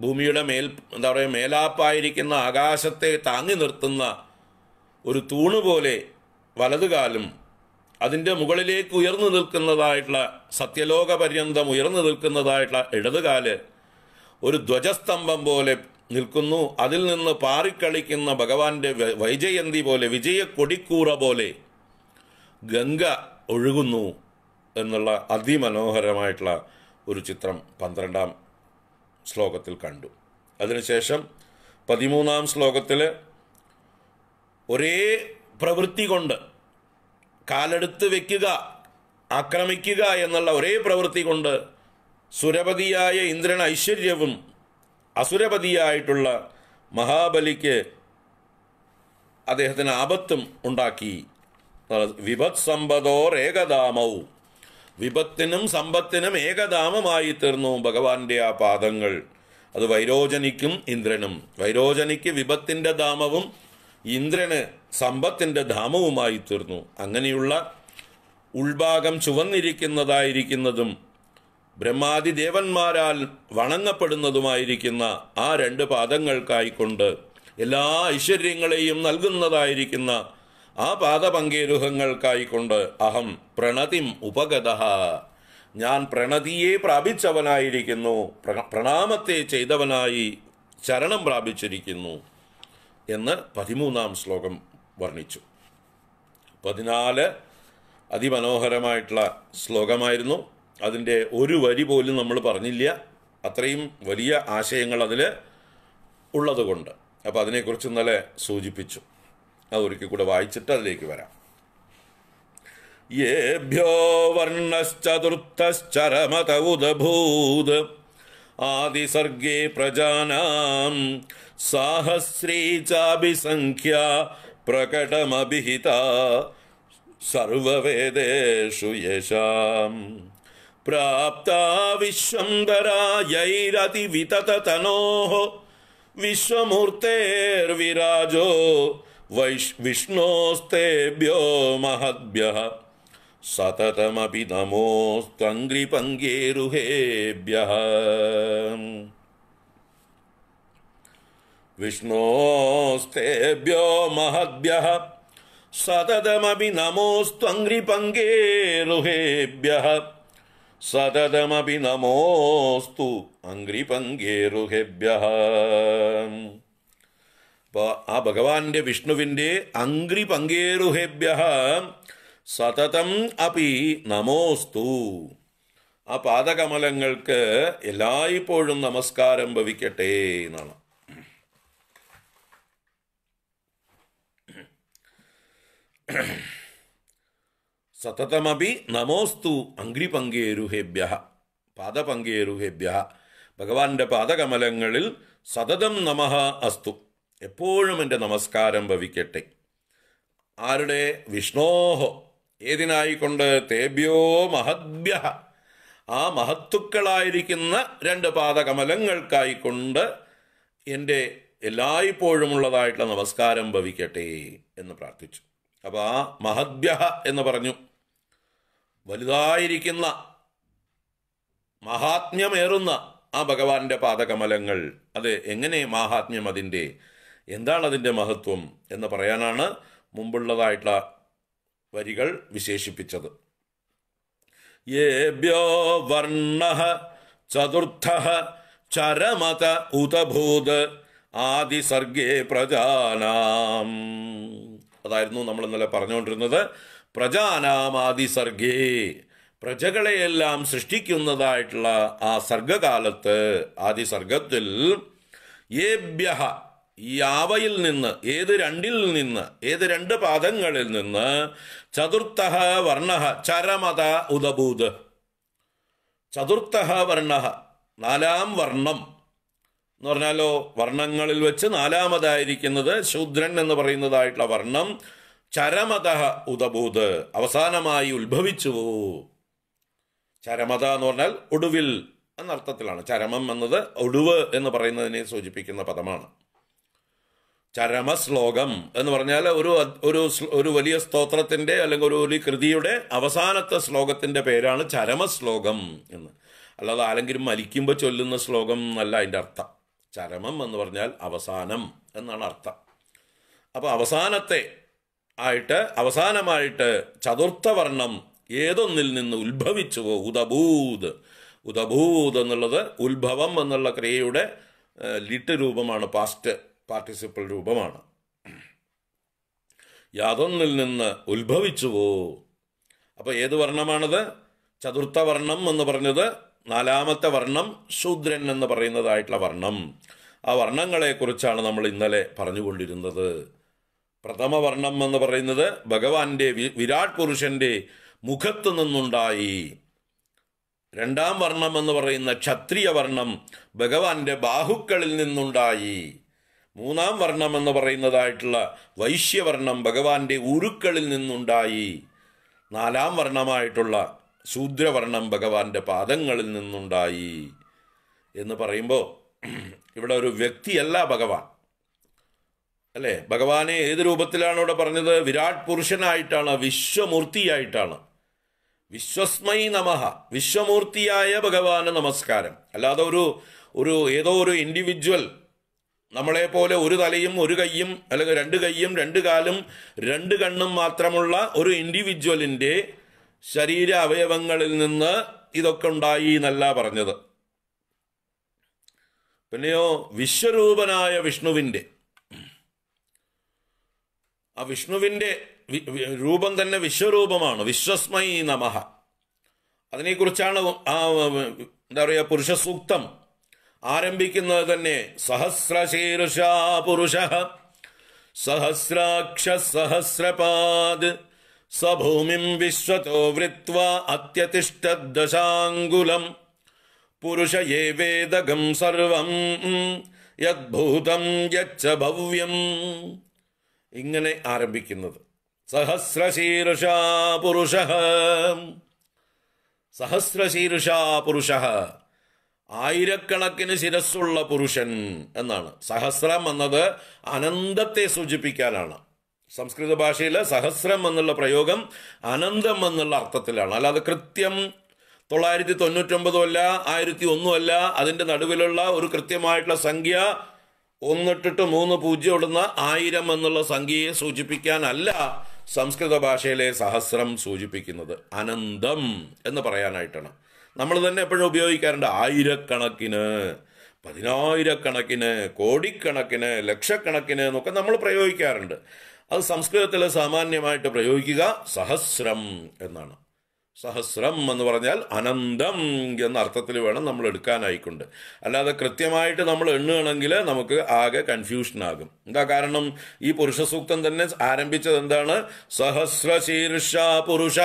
ഭൂമിയുടെ മേൽ എന്താ പറയുക മേലാപ്പായിരിക്കുന്ന ആകാശത്തെ താങ്ങി നിർത്തുന്ന ഒരു തൂണ് പോലെ വലതുകാലും അതിൻ്റെ മുകളിലേക്ക് ഉയർന്നു നിൽക്കുന്നതായിട്ടുള്ള സത്യലോക പര്യന്തം ഉയർന്നു നിൽക്കുന്നതായിട്ടുള്ള ഇടതുകാല് ഒരു ധ്വജസ്തംഭം പോലെ നിൽക്കുന്നു അതിൽ നിന്ന് പാറിക്കളിക്കുന്ന ഭഗവാന്റെ വൈജയന്തി പോലെ വിജയ കൊടിക്കൂറ പോലെ ഗംഗ ഒഴുകുന്നു എന്നുള്ള അതിമനോഹരമായിട്ടുള്ള ഒരു ചിത്രം പന്ത്രണ്ടാം ശ്ലോകത്തിൽ കണ്ടു അതിനുശേഷം പതിമൂന്നാം ശ്ലോകത്തിൽ ഒരേ പ്രവൃത്തി കൊണ്ട് കാലെടുത്ത് വെക്കുക ആക്രമിക്കുക എന്നുള്ള ഒരേ പ്രവൃത്തി കൊണ്ട് സുരപതിയായ ഇന്ദ്രൻ ഐശ്വര്യവും അസുരപതിയായിട്ടുള്ള മഹാബലിക്ക് അദ്ദേഹത്തിന് ആപത്തും ഉണ്ടാക്കി വിപത് സമ്പതോർ വിപത്തിനും സമ്പത്തിനും ഏകദാമമായി തീർന്നു ഭഗവാന്റെ ആ പാദങ്ങൾ അത് വൈരോചനിക്കും ഇന്ദ്രനും വൈരോചനിക്ക് വിപത്തിൻ്റെ ദാമവും ഇന്ദ്രന് സമ്പത്തിൻ്റെ ധാമവുമായി തീർന്നു അങ്ങനെയുള്ള ഉൾഭാഗം ചുവന്നിരിക്കുന്നതായിരിക്കുന്നതും ബ്രഹ്മാതി ദേവന്മാരാൽ വണങ്ങപ്പെടുന്നതുമായിരിക്കുന്ന ആ രണ്ട് പാദങ്ങൾക്കായിക്കൊണ്ട് എല്ലാ ഐശ്വര്യങ്ങളെയും നൽകുന്നതായിരിക്കുന്ന ആ പാദപങ്കേരുഹങ്ങൾക്കായിക്കൊണ്ട് അഹം പ്രണതിം ഉപഗത ഞാൻ പ്രണതിയെ പ്രാപിച്ചവനായിരിക്കുന്നു പ്രണാമത്തെ ചെയ്തവനായി ശരണം പ്രാപിച്ചിരിക്കുന്നു എന്ന് പതിമൂന്നാം ശ്ലോകം വർണ്ണിച്ചു പതിനാല് അതിമനോഹരമായിട്ടുള്ള ശ്ലോകമായിരുന്നു അതിൻ്റെ ഒരു വരി പോലും നമ്മൾ പറഞ്ഞില്ല അത്രയും വലിയ ആശയങ്ങൾ അതിൽ ഉള്ളതുകൊണ്ട് അപ്പോൾ അതിനെക്കുറിച്ച് ഇന്നലെ സൂചിപ്പിച്ചു അത് ഒരിക്കൽ കൂടെ വായിച്ചിട്ട് അതിലേക്ക് വരാം യേഭ്യോ വർണ്ണശ്ചതുർത്ഥശ്ചരമത ഉദഭൂത് ആദിസർഗേ പ്രജാനാം സാഹസ്രീ ചാഭിസംഖ്യ പ്രകടമഭിഹിത സർവവേദേഷു യേശാം പ്രാപ്താ വിശ്വംതരായൈരതിവിതതനോഃ വിശ്വമൂർത്തേർവിരാജോ वैश् विष्णोस्तेभ्यो महद्य सततमपि नमोस्तंग्रिपंगेरुहेभ्य विष्णोस्तेभ्यो महद्भ्यः सततमपि नमोऽस्त्वङ्घ्रिपङ्गेरुहेभ्यः सततमपि नमोस्तु अङ्घ्रिपङ्गेरुहेभ्यः അപ്പോൾ ആ ഭഗവാന്റെ വിഷ്ണുവിൻ്റെ അങ്കി പങ്കേരുഹേഭ്യ സതതം അപി നമോസ്തു ആ പാദകമലങ്ങൾക്ക് എല്ലായ്പ്പോഴും നമസ്കാരം ഭവിക്കട്ടെ എന്നാണ് സതതമപി നമോസ്തു പാദ പാദപങ്കേരുഹേഭ്യ ഭഗവാന്റെ പാദകമലങ്ങളിൽ സതതം നമ അസ്തു എപ്പോഴും എൻ്റെ നമസ്കാരം ഭവിക്കട്ടെ ആരുടെ വിഷ്ണോഹോ ഏതിനായിക്കൊണ്ട് തേബ്യോ മഹദ്ഭ്യ ആ മഹത്തുക്കളായിരിക്കുന്ന രണ്ട് പാദകമലങ്ങൾക്കായിക്കൊണ്ട് എൻ്റെ എല്ലായ്പ്പോഴുമുള്ളതായിട്ടുള്ള നമസ്കാരം ഭവിക്കട്ടെ എന്ന് പ്രാർത്ഥിച്ചു അപ്പോൾ ആ മഹദ്ഭ്യ എന്ന് പറഞ്ഞു വലുതായിരിക്കുന്ന മഹാത്മ്യമേറുന്ന ആ ഭഗവാന്റെ പാദകമലങ്ങൾ അത് എങ്ങനെ മഹാത്മ്യം അതിൻ്റെ എന്താണ് അതിൻ്റെ മഹത്വം എന്ന് പറയാനാണ് മുമ്പുള്ളതായിട്ടുള്ള വരികൾ വിശേഷിപ്പിച്ചത് യേഭ്യോ വർണ്ണ ചതുർത്ഥ ചരമത ഉതഭൂത് ആദിസർഗേ പ്രജാനാം അതായിരുന്നു നമ്മൾ ഇന്നലെ പറഞ്ഞുകൊണ്ടിരുന്നത് പ്രജാനാം ആദിസർഗേ പ്രജകളെയെല്ലാം സൃഷ്ടിക്കുന്നതായിട്ടുള്ള ആ സർഗകാലത്ത് ആദിസർഗത്തിൽ യേഭ്യ ഈ ആവയിൽ നിന്ന് ഏത് രണ്ടിൽ നിന്ന് ഏത് രണ്ട് പാദങ്ങളിൽ നിന്ന് ചതുർത്ഥ വർണ്ണ ചരമത ഉദഭൂത് ചതുർത്ഥ വർണ്ണ നാലാം വർണ്ണം എന്ന് പറഞ്ഞാലോ വർണ്ണങ്ങളിൽ വെച്ച് നാലാമതായിരിക്കുന്നത് ശൂദ്രൻ എന്ന് പറയുന്നതായിട്ടുള്ള വർണ്ണം ചരമത ഉദഭൂത് അവസാനമായി ഉത്ഭവിച്ചു ചരമത എന്ന് പറഞ്ഞാൽ ഒടുവിൽ എന്നർത്ഥത്തിലാണ് ചരമം എന്നത് ഒടുവ് എന്ന് പറയുന്നതിനെ സൂചിപ്പിക്കുന്ന പദമാണ് ചരമശ്ലോകം എന്ന് പറഞ്ഞാൽ ഒരു ഒരു ഒരു വലിയ സ്തോത്രത്തിൻ്റെ അല്ലെങ്കിൽ ഒരു വലിയ കൃതിയുടെ അവസാനത്തെ ശ്ലോകത്തിൻ്റെ പേരാണ് ചരമശ്ലോകം എന്ന് അല്ലാതെ ആരെങ്കിലും മരിക്കുമ്പോൾ ചൊല്ലുന്ന ശ്ലോകം എന്നല്ല അതിൻ്റെ അർത്ഥം ചരമം എന്ന് പറഞ്ഞാൽ അവസാനം എന്നാണ് അർത്ഥം അപ്പോൾ അവസാനത്തെ ആയിട്ട് അവസാനമായിട്ട് ചതുർത്ഥവർണം ഏതൊന്നിൽ നിന്ന് ഉത്ഭവിച്ചുവോ ഉദഭൂത് ഉദഭൂത് എന്നുള്ളത് ഉത്ഭവം എന്നുള്ള ക്രിയയുടെ ലിറ്റ് രൂപമാണ് പാസ്റ്റ് പാർട്ടിസിപ്പൽ രൂപമാണ് യാതൊന്നിൽ നിന്ന് ഉത്ഭവിച്ചുവോ അപ്പോൾ ഏത് വർണ്ണമാണത് ചതുർത്ഥ വർണ്ണം എന്ന് പറഞ്ഞത് നാലാമത്തെ വർണ്ണം ശൂദ്രൻ എന്ന് പറയുന്നതായിട്ടുള്ള വർണ്ണം ആ വർണ്ണങ്ങളെക്കുറിച്ചാണ് നമ്മൾ ഇന്നലെ പറഞ്ഞുകൊണ്ടിരുന്നത് പ്രഥമ വർണ്ണം എന്ന് പറയുന്നത് ഭഗവാന്റെ വിരാട് പുരുഷന്റെ മുഖത്ത് നിന്നുണ്ടായി രണ്ടാം വർണ്ണം എന്ന് പറയുന്ന ക്ഷത്രിയ വർണ്ണം ഭഗവാന്റെ ബാഹുക്കളിൽ നിന്നുണ്ടായി മൂന്നാം വർണ്ണം എന്ന് പറയുന്നതായിട്ടുള്ള വൈശ്യവർണ്ണം ഭഗവാന്റെ ഉരുക്കളിൽ നിന്നുണ്ടായി നാലാം വർണ്ണമായിട്ടുള്ള ശൂദ്രവർണ്ണം ഭഗവാന്റെ പാദങ്ങളിൽ നിന്നുണ്ടായി എന്ന് പറയുമ്പോൾ ഇവിടെ ഒരു വ്യക്തിയല്ല ഭഗവാൻ അല്ലേ ഭഗവാനെ ഏത് രൂപത്തിലാണ് ഇവിടെ പറഞ്ഞത് വിരാട് പുരുഷനായിട്ടാണ് വിശ്വമൂർത്തിയായിട്ടാണ് വിശ്വസ്മൈ നമഹ വിശ്വമൂർത്തിയായ ഭഗവാന് നമസ്കാരം അല്ലാതെ ഒരു ഒരു ഏതോ ഒരു ഇൻഡിവിജ്വൽ നമ്മളെപ്പോലെ ഒരു തലയും ഒരു കൈയും അല്ലെങ്കിൽ രണ്ട് കൈയും രണ്ട് കാലും രണ്ട് കണ്ണും മാത്രമുള്ള ഒരു ഇൻഡിവിജ്വലിൻ്റെ ശരീര അവയവങ്ങളിൽ നിന്ന് ഇതൊക്കെ ഉണ്ടായി എന്നല്ല പറഞ്ഞത് പിന്നെയോ വിശ്വരൂപനായ വിഷ്ണുവിൻ്റെ ആ വിഷ്ണുവിൻ്റെ രൂപം തന്നെ വിശ്വരൂപമാണ് വിശ്വസ്മൈ നമഹ അതിനെക്കുറിച്ചാണ് ആ എന്താ പറയുക പുരുഷസൂക്തം ആരംഭിക്കുന്നത് തന്നെ സഹസ്രശീർഷ പുരുഷ സഹസ്രാക്ഷ സഹസ്രപാദ് സഭൂമിം വിശ്വതോ വൃത്വ അത്യതിഷ്ടദശാങ്കുലം പുരുഷ ഏ വേദകം സർവം യദ്ഭൂതം യച്ച ഭവ്യം ഇങ്ങനെ ആരംഭിക്കുന്നത് സഹസ്രശീർഷ പുരുഷ സഹസ്രശീർഷ പുരുഷ ആയിരക്കണക്കിന് ശിരസ്സുള്ള പുരുഷൻ എന്നാണ് സഹസ്രം എന്നത് അനന്തത്തെ സൂചിപ്പിക്കാനാണ് സംസ്കൃത ഭാഷയിൽ സഹസ്രം എന്നുള്ള പ്രയോഗം അനന്തം എന്നുള്ള അർത്ഥത്തിലാണ് അല്ലാതെ കൃത്യം തൊള്ളായിരത്തി തൊണ്ണൂറ്റൊമ്പതും അല്ല ആയിരത്തി ഒന്നും അല്ല അതിൻ്റെ നടുവിലുള്ള ഒരു കൃത്യമായിട്ടുള്ള സംഖ്യ ഒന്നിട്ടിട്ട് മൂന്ന് പൂജ്യം ഇടുന്ന ആയിരം എന്നുള്ള സംഖ്യയെ സൂചിപ്പിക്കാനല്ല സംസ്കൃത ഭാഷയിലെ സഹസ്രം സൂചിപ്പിക്കുന്നത് അനന്തം എന്ന് പറയാനായിട്ടാണ് നമ്മൾ തന്നെ എപ്പോഴും ഉപയോഗിക്കാറുണ്ട് ആയിരക്കണക്കിന് പതിനായിരക്കണക്കിന് കോടിക്കണക്കിന് ലക്ഷക്കണക്കിന് എന്നൊക്കെ നമ്മൾ പ്രയോഗിക്കാറുണ്ട് അത് സംസ്കൃതത്തിൽ സാമാന്യമായിട്ട് പ്രയോഗിക്കുക സഹസ്രം എന്നാണ് സഹസ്രം എന്ന് പറഞ്ഞാൽ അനന്തം എന്ന അർത്ഥത്തിൽ വേണം നമ്മൾ എടുക്കാനായിക്കൊണ്ട് അല്ലാതെ കൃത്യമായിട്ട് നമ്മൾ എണ്ണുകയാണെങ്കിൽ നമുക്ക് ആകെ കൺഫ്യൂഷൻ ആകും എന്താ കാരണം ഈ പുരുഷ സൂക്തം തന്നെ ആരംഭിച്ചത് എന്താണ് സഹസ്രശീർഷ പുരുഷ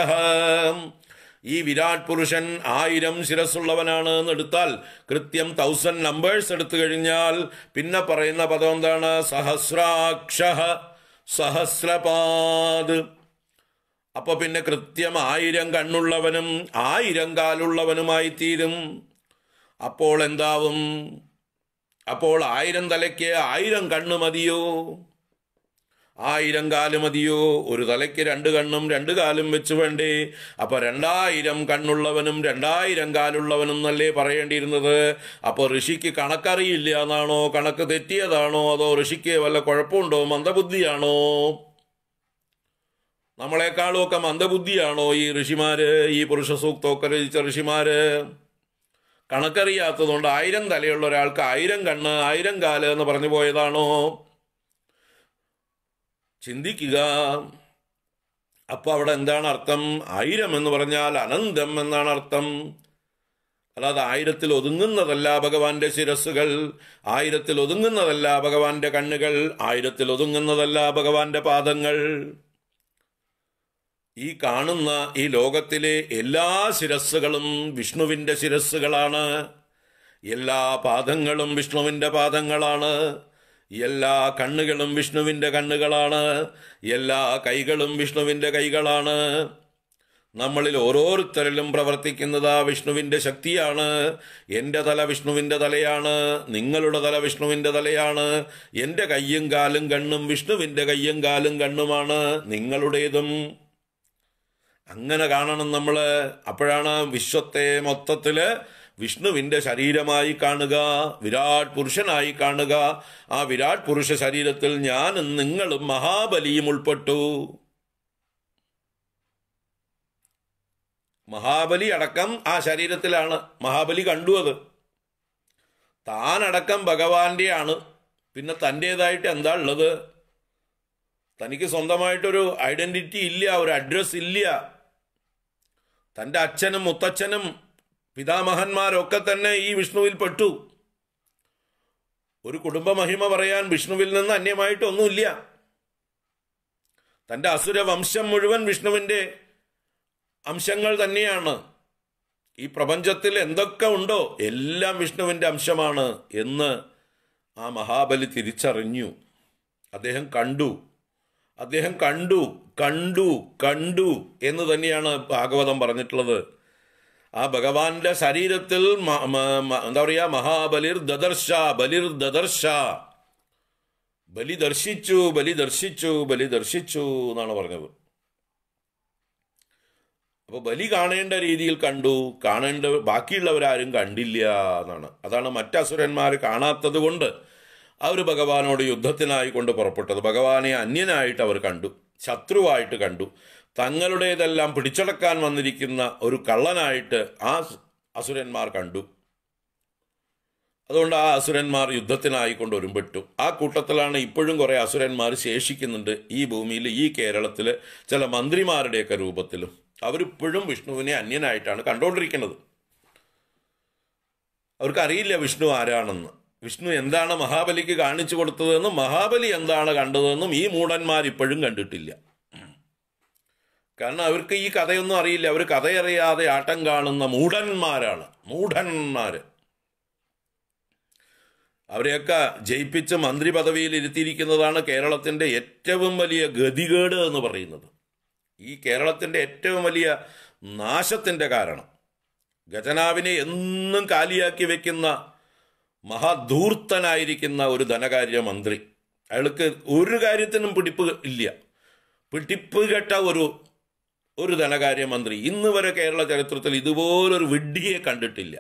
ഈ വിരാട് പുരുഷൻ ആയിരം ശിരസ്സുള്ളവനാണ് എന്നെടുത്താൽ കൃത്യം തൗസൻഡ് നമ്പേഴ്സ് എടുത്തു കഴിഞ്ഞാൽ പിന്നെ പറയുന്ന പദം എന്താണ് സഹസ്രാക്ഷ സഹസ്രപാദ് അപ്പൊ പിന്നെ കൃത്യം ആയിരം കണ്ണുള്ളവനും ആയിരം കാലുള്ളവനുമായി തീരും അപ്പോൾ എന്താവും അപ്പോൾ ആയിരം തലയ്ക്ക് ആയിരം കണ്ണ് മതിയോ ആയിരം കാല് മതിയോ ഒരു തലയ്ക്ക് രണ്ട് കണ്ണും രണ്ട് കാലും വെച്ച് വേണ്ടേ അപ്പോൾ രണ്ടായിരം കണ്ണുള്ളവനും രണ്ടായിരം കാലുള്ളവനും എന്നല്ലേ പറയേണ്ടിയിരുന്നത് അപ്പോൾ ഋഷിക്ക് കണക്കറിയില്ല എന്നാണോ കണക്ക് തെറ്റിയതാണോ അതോ ഋഷിക്ക് വല്ല കുഴപ്പമുണ്ടോ മന്ദബുദ്ധിയാണോ നമ്മളെക്കാളും ഒക്കെ മന്ദബുദ്ധിയാണോ ഈ ഋഷിമാര് ഈ പുരുഷ സൂക്തമൊക്കെ രചിച്ച ഋഷിമാര് കണക്കറിയാത്തതുകൊണ്ട് ആയിരം തലയുള്ള ഒരാൾക്ക് ആയിരം കണ്ണ് ആയിരം കാല് എന്ന് പറഞ്ഞു പോയതാണോ ചിന്തിക്കുക അപ്പോൾ അവിടെ എന്താണ് അർത്ഥം ആയിരം എന്ന് പറഞ്ഞാൽ അനന്തം എന്നാണ് അർത്ഥം അല്ലാതെ ആയിരത്തിൽ ഒതുങ്ങുന്നതല്ല ഭഗവാന്റെ ശിരസ്സുകൾ ആയിരത്തിൽ ഒതുങ്ങുന്നതല്ല ഭഗവാന്റെ കണ്ണുകൾ ആയിരത്തിൽ ഒതുങ്ങുന്നതല്ല ഭഗവാന്റെ പാദങ്ങൾ ഈ കാണുന്ന ഈ ലോകത്തിലെ എല്ലാ ശിരസ്സുകളും വിഷ്ണുവിൻ്റെ ശിരസ്സുകളാണ് എല്ലാ പാദങ്ങളും വിഷ്ണുവിൻ്റെ പാദങ്ങളാണ് എല്ലാ കണ്ണുകളും വിഷ്ണുവിൻ്റെ കണ്ണുകളാണ് എല്ലാ കൈകളും വിഷ്ണുവിൻ്റെ കൈകളാണ് നമ്മളിൽ ഓരോരുത്തരിലും പ്രവർത്തിക്കുന്നത് ആ വിഷ്ണുവിൻ്റെ ശക്തിയാണ് എൻ്റെ തല വിഷ്ണുവിൻ്റെ തലയാണ് നിങ്ങളുടെ തല വിഷ്ണുവിൻ്റെ തലയാണ് എൻ്റെ കയ്യും കാലും കണ്ണും വിഷ്ണുവിൻ്റെ കയ്യും കാലും കണ്ണുമാണ് നിങ്ങളുടേതും അങ്ങനെ കാണണം നമ്മൾ അപ്പോഴാണ് വിശ്വത്തെ മൊത്തത്തിൽ വിഷ്ണുവിൻ്റെ ശരീരമായി കാണുക വിരാട് പുരുഷനായി കാണുക ആ വിരാട് പുരുഷ ശരീരത്തിൽ ഞാനും നിങ്ങളും മഹാബലിയും ഉൾപ്പെട്ടു മഹാബലി അടക്കം ആ ശരീരത്തിലാണ് മഹാബലി കണ്ടു അത് താനടക്കം ഭഗവാന്റെയാണ് പിന്നെ തൻ്റേതായിട്ട് എന്താ ഉള്ളത് തനിക്ക് സ്വന്തമായിട്ടൊരു ഐഡൻറ്റിറ്റി ഇല്ല ഒരു അഡ്രസ് ഇല്ല തൻ്റെ അച്ഛനും മുത്തച്ഛനും പിതാമഹന്മാരൊക്കെ തന്നെ ഈ വിഷ്ണുവിൽ പെട്ടു ഒരു കുടുംബ മഹിമ പറയാൻ വിഷ്ണുവിൽ നിന്ന് അന്യമായിട്ടൊന്നുമില്ല തൻ്റെ അസുരവംശം മുഴുവൻ വിഷ്ണുവിൻ്റെ അംശങ്ങൾ തന്നെയാണ് ഈ പ്രപഞ്ചത്തിൽ എന്തൊക്കെ ഉണ്ടോ എല്ലാം വിഷ്ണുവിൻ്റെ അംശമാണ് എന്ന് ആ മഹാബലി തിരിച്ചറിഞ്ഞു അദ്ദേഹം കണ്ടു അദ്ദേഹം കണ്ടു കണ്ടു കണ്ടു എന്ന് തന്നെയാണ് ഭാഗവതം പറഞ്ഞിട്ടുള്ളത് ആ ഭഗവാന്റെ ശരീരത്തിൽ എന്താ പറയാ മഹാബലിർ ദദർശ ബലിർ ദദർശ ബലി ദർശിച്ചു ബലി ദർശിച്ചു ബലി ദർശിച്ചു എന്നാണ് പറഞ്ഞത് അപ്പോൾ ബലി കാണേണ്ട രീതിയിൽ കണ്ടു കാണേണ്ട ബാക്കിയുള്ളവരാരും കണ്ടില്ല എന്നാണ് അതാണ് മറ്റസുരന്മാർ കാണാത്തത് കൊണ്ട് അവർ ഭഗവാനോട് യുദ്ധത്തിനായി കൊണ്ട് പുറപ്പെട്ടത് ഭഗവാനെ അന്യനായിട്ട് അവർ കണ്ടു ശത്രുവായിട്ട് കണ്ടു തങ്ങളുടേതെല്ലാം പിടിച്ചടക്കാൻ വന്നിരിക്കുന്ന ഒരു കള്ളനായിട്ട് ആ അസുരന്മാർ കണ്ടു അതുകൊണ്ട് ആ അസുരന്മാർ യുദ്ധത്തിനായിക്കൊണ്ട് ഒരുമ്പെട്ടു ആ കൂട്ടത്തിലാണ് ഇപ്പോഴും കുറേ അസുരന്മാർ ശേഷിക്കുന്നുണ്ട് ഈ ഭൂമിയിൽ ഈ കേരളത്തിൽ ചില മന്ത്രിമാരുടെയൊക്കെ രൂപത്തിലും അവരിപ്പോഴും വിഷ്ണുവിനെ അന്യനായിട്ടാണ് കണ്ടുകൊണ്ടിരിക്കുന്നത് അവർക്കറിയില്ല വിഷ്ണു ആരാണെന്ന് വിഷ്ണു എന്താണ് മഹാബലിക്ക് കാണിച്ചു കൊടുത്തതെന്നും മഹാബലി എന്താണ് കണ്ടതെന്നും ഈ മൂടന്മാരിപ്പോഴും കണ്ടിട്ടില്ല കാരണം അവർക്ക് ഈ കഥയൊന്നും അറിയില്ല അവർ കഥയറിയാതെ ആട്ടം കാണുന്ന മൂഢന്മാരാണ് മൂഢന്മാർ അവരെയൊക്കെ ജയിപ്പിച്ച് മന്ത്രി പദവിയിൽ ഇരുത്തിയിരിക്കുന്നതാണ് കേരളത്തിൻ്റെ ഏറ്റവും വലിയ ഗതികേട് എന്ന് പറയുന്നത് ഈ കേരളത്തിൻ്റെ ഏറ്റവും വലിയ നാശത്തിൻ്റെ കാരണം ഗജനാവിനെ എന്നും കാലിയാക്കി വെക്കുന്ന മഹാധൂർത്തനായിരിക്കുന്ന ഒരു ധനകാര്യ മന്ത്രി അയാൾക്ക് ഒരു കാര്യത്തിനും പിടിപ്പ് ഇല്ല പിടിപ്പ് കെട്ട ഒരു ഒരു ധനകാര്യമന്ത്രി ഇന്ന് വരെ കേരള ചരിത്രത്തിൽ ഇതുപോലൊരു വിഡ്ഢിയെ കണ്ടിട്ടില്ല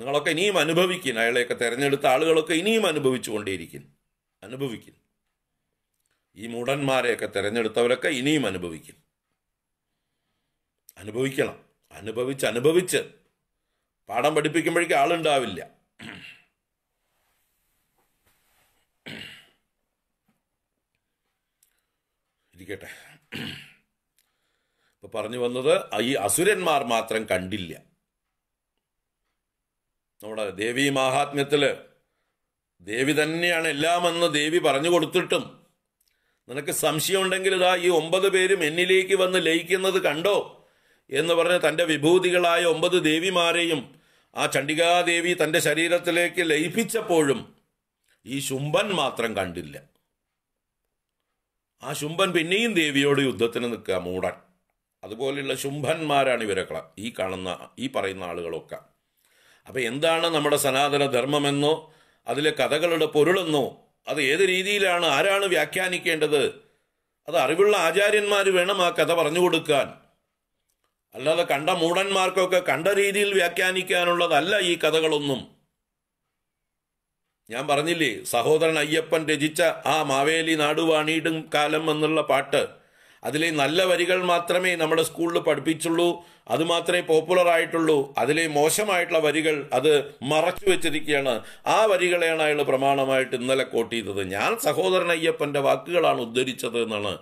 നിങ്ങളൊക്കെ ഇനിയും അനുഭവിക്കുന്നു അയാളെയൊക്കെ തിരഞ്ഞെടുത്ത ആളുകളൊക്കെ ഇനിയും അനുഭവിച്ചുകൊണ്ടേയിരിക്കുന്നു അനുഭവിക്കുന്നു ഈ മുടന്മാരെയൊക്കെ തിരഞ്ഞെടുത്തവരൊക്കെ ഇനിയും അനുഭവിക്കും അനുഭവിക്കണം അനുഭവിച്ച് അനുഭവിച്ച് പാഠം പഠിപ്പിക്കുമ്പോഴേക്കും ആളുണ്ടാവില്ല ഇരിക്കട്ടെ ഇപ്പൊ പറഞ്ഞു വന്നത് ഈ അസുരന്മാർ മാത്രം കണ്ടില്ല നമ്മുടെ ദേവി മഹാത്മ്യത്തില് ദേവി തന്നെയാണ് എല്ലാമെന്ന് ദേവി പറഞ്ഞു കൊടുത്തിട്ടും നിനക്ക് സംശയമുണ്ടെങ്കിൽ ഇതാ ഈ ഒമ്പത് പേരും എന്നിലേക്ക് വന്ന് ലയിക്കുന്നത് കണ്ടോ എന്ന് പറഞ്ഞ് തൻ്റെ വിഭൂതികളായ ഒമ്പത് ദേവിമാരെയും ആ ചണ്ഡികാദേവി തൻ്റെ ശരീരത്തിലേക്ക് ലയിപ്പിച്ചപ്പോഴും ഈ ശുംഭൻ മാത്രം കണ്ടില്ല ആ ശുംഭൻ പിന്നെയും ദേവിയോട് യുദ്ധത്തിന് നിൽക്കുക മൂടൻ അതുപോലെയുള്ള ശുംഭന്മാരാണ് ഇവരൊക്കെ ഈ കാണുന്ന ഈ പറയുന്ന ആളുകളൊക്കെ അപ്പോൾ എന്താണ് നമ്മുടെ സനാതന ധർമ്മമെന്നോ അതിലെ കഥകളുടെ പൊരുളെന്നോ അത് ഏത് രീതിയിലാണ് ആരാണ് വ്യാഖ്യാനിക്കേണ്ടത് അത് അറിവുള്ള ആചാര്യന്മാർ വേണം ആ കഥ പറഞ്ഞു കൊടുക്കാൻ അല്ലാതെ കണ്ട മൂടന്മാർക്കൊക്കെ കണ്ട രീതിയിൽ വ്യാഖ്യാനിക്കാനുള്ളതല്ല ഈ കഥകളൊന്നും ഞാൻ പറഞ്ഞില്ലേ സഹോദരൻ അയ്യപ്പൻ രചിച്ച ആ മാവേലി നാടുവാണിയിടും കാലം എന്നുള്ള പാട്ട് അതിലെ നല്ല വരികൾ മാത്രമേ നമ്മുടെ സ്കൂളിൽ പഠിപ്പിച്ചുള്ളൂ അതുമാത്രമേ മാത്രമേ പോപ്പുലർ ആയിട്ടുള്ളൂ അതിലെ മോശമായിട്ടുള്ള വരികൾ അത് മറച്ചു വെച്ചിരിക്കുകയാണ് ആ വരികളെയാണ് അയാൾ പ്രമാണമായിട്ട് ഇന്നലെ കോട്ട് ചെയ്തത് ഞാൻ സഹോദരൻ അയ്യപ്പൻ്റെ വാക്കുകളാണ് ഉദ്ധരിച്ചത് എന്നാണ്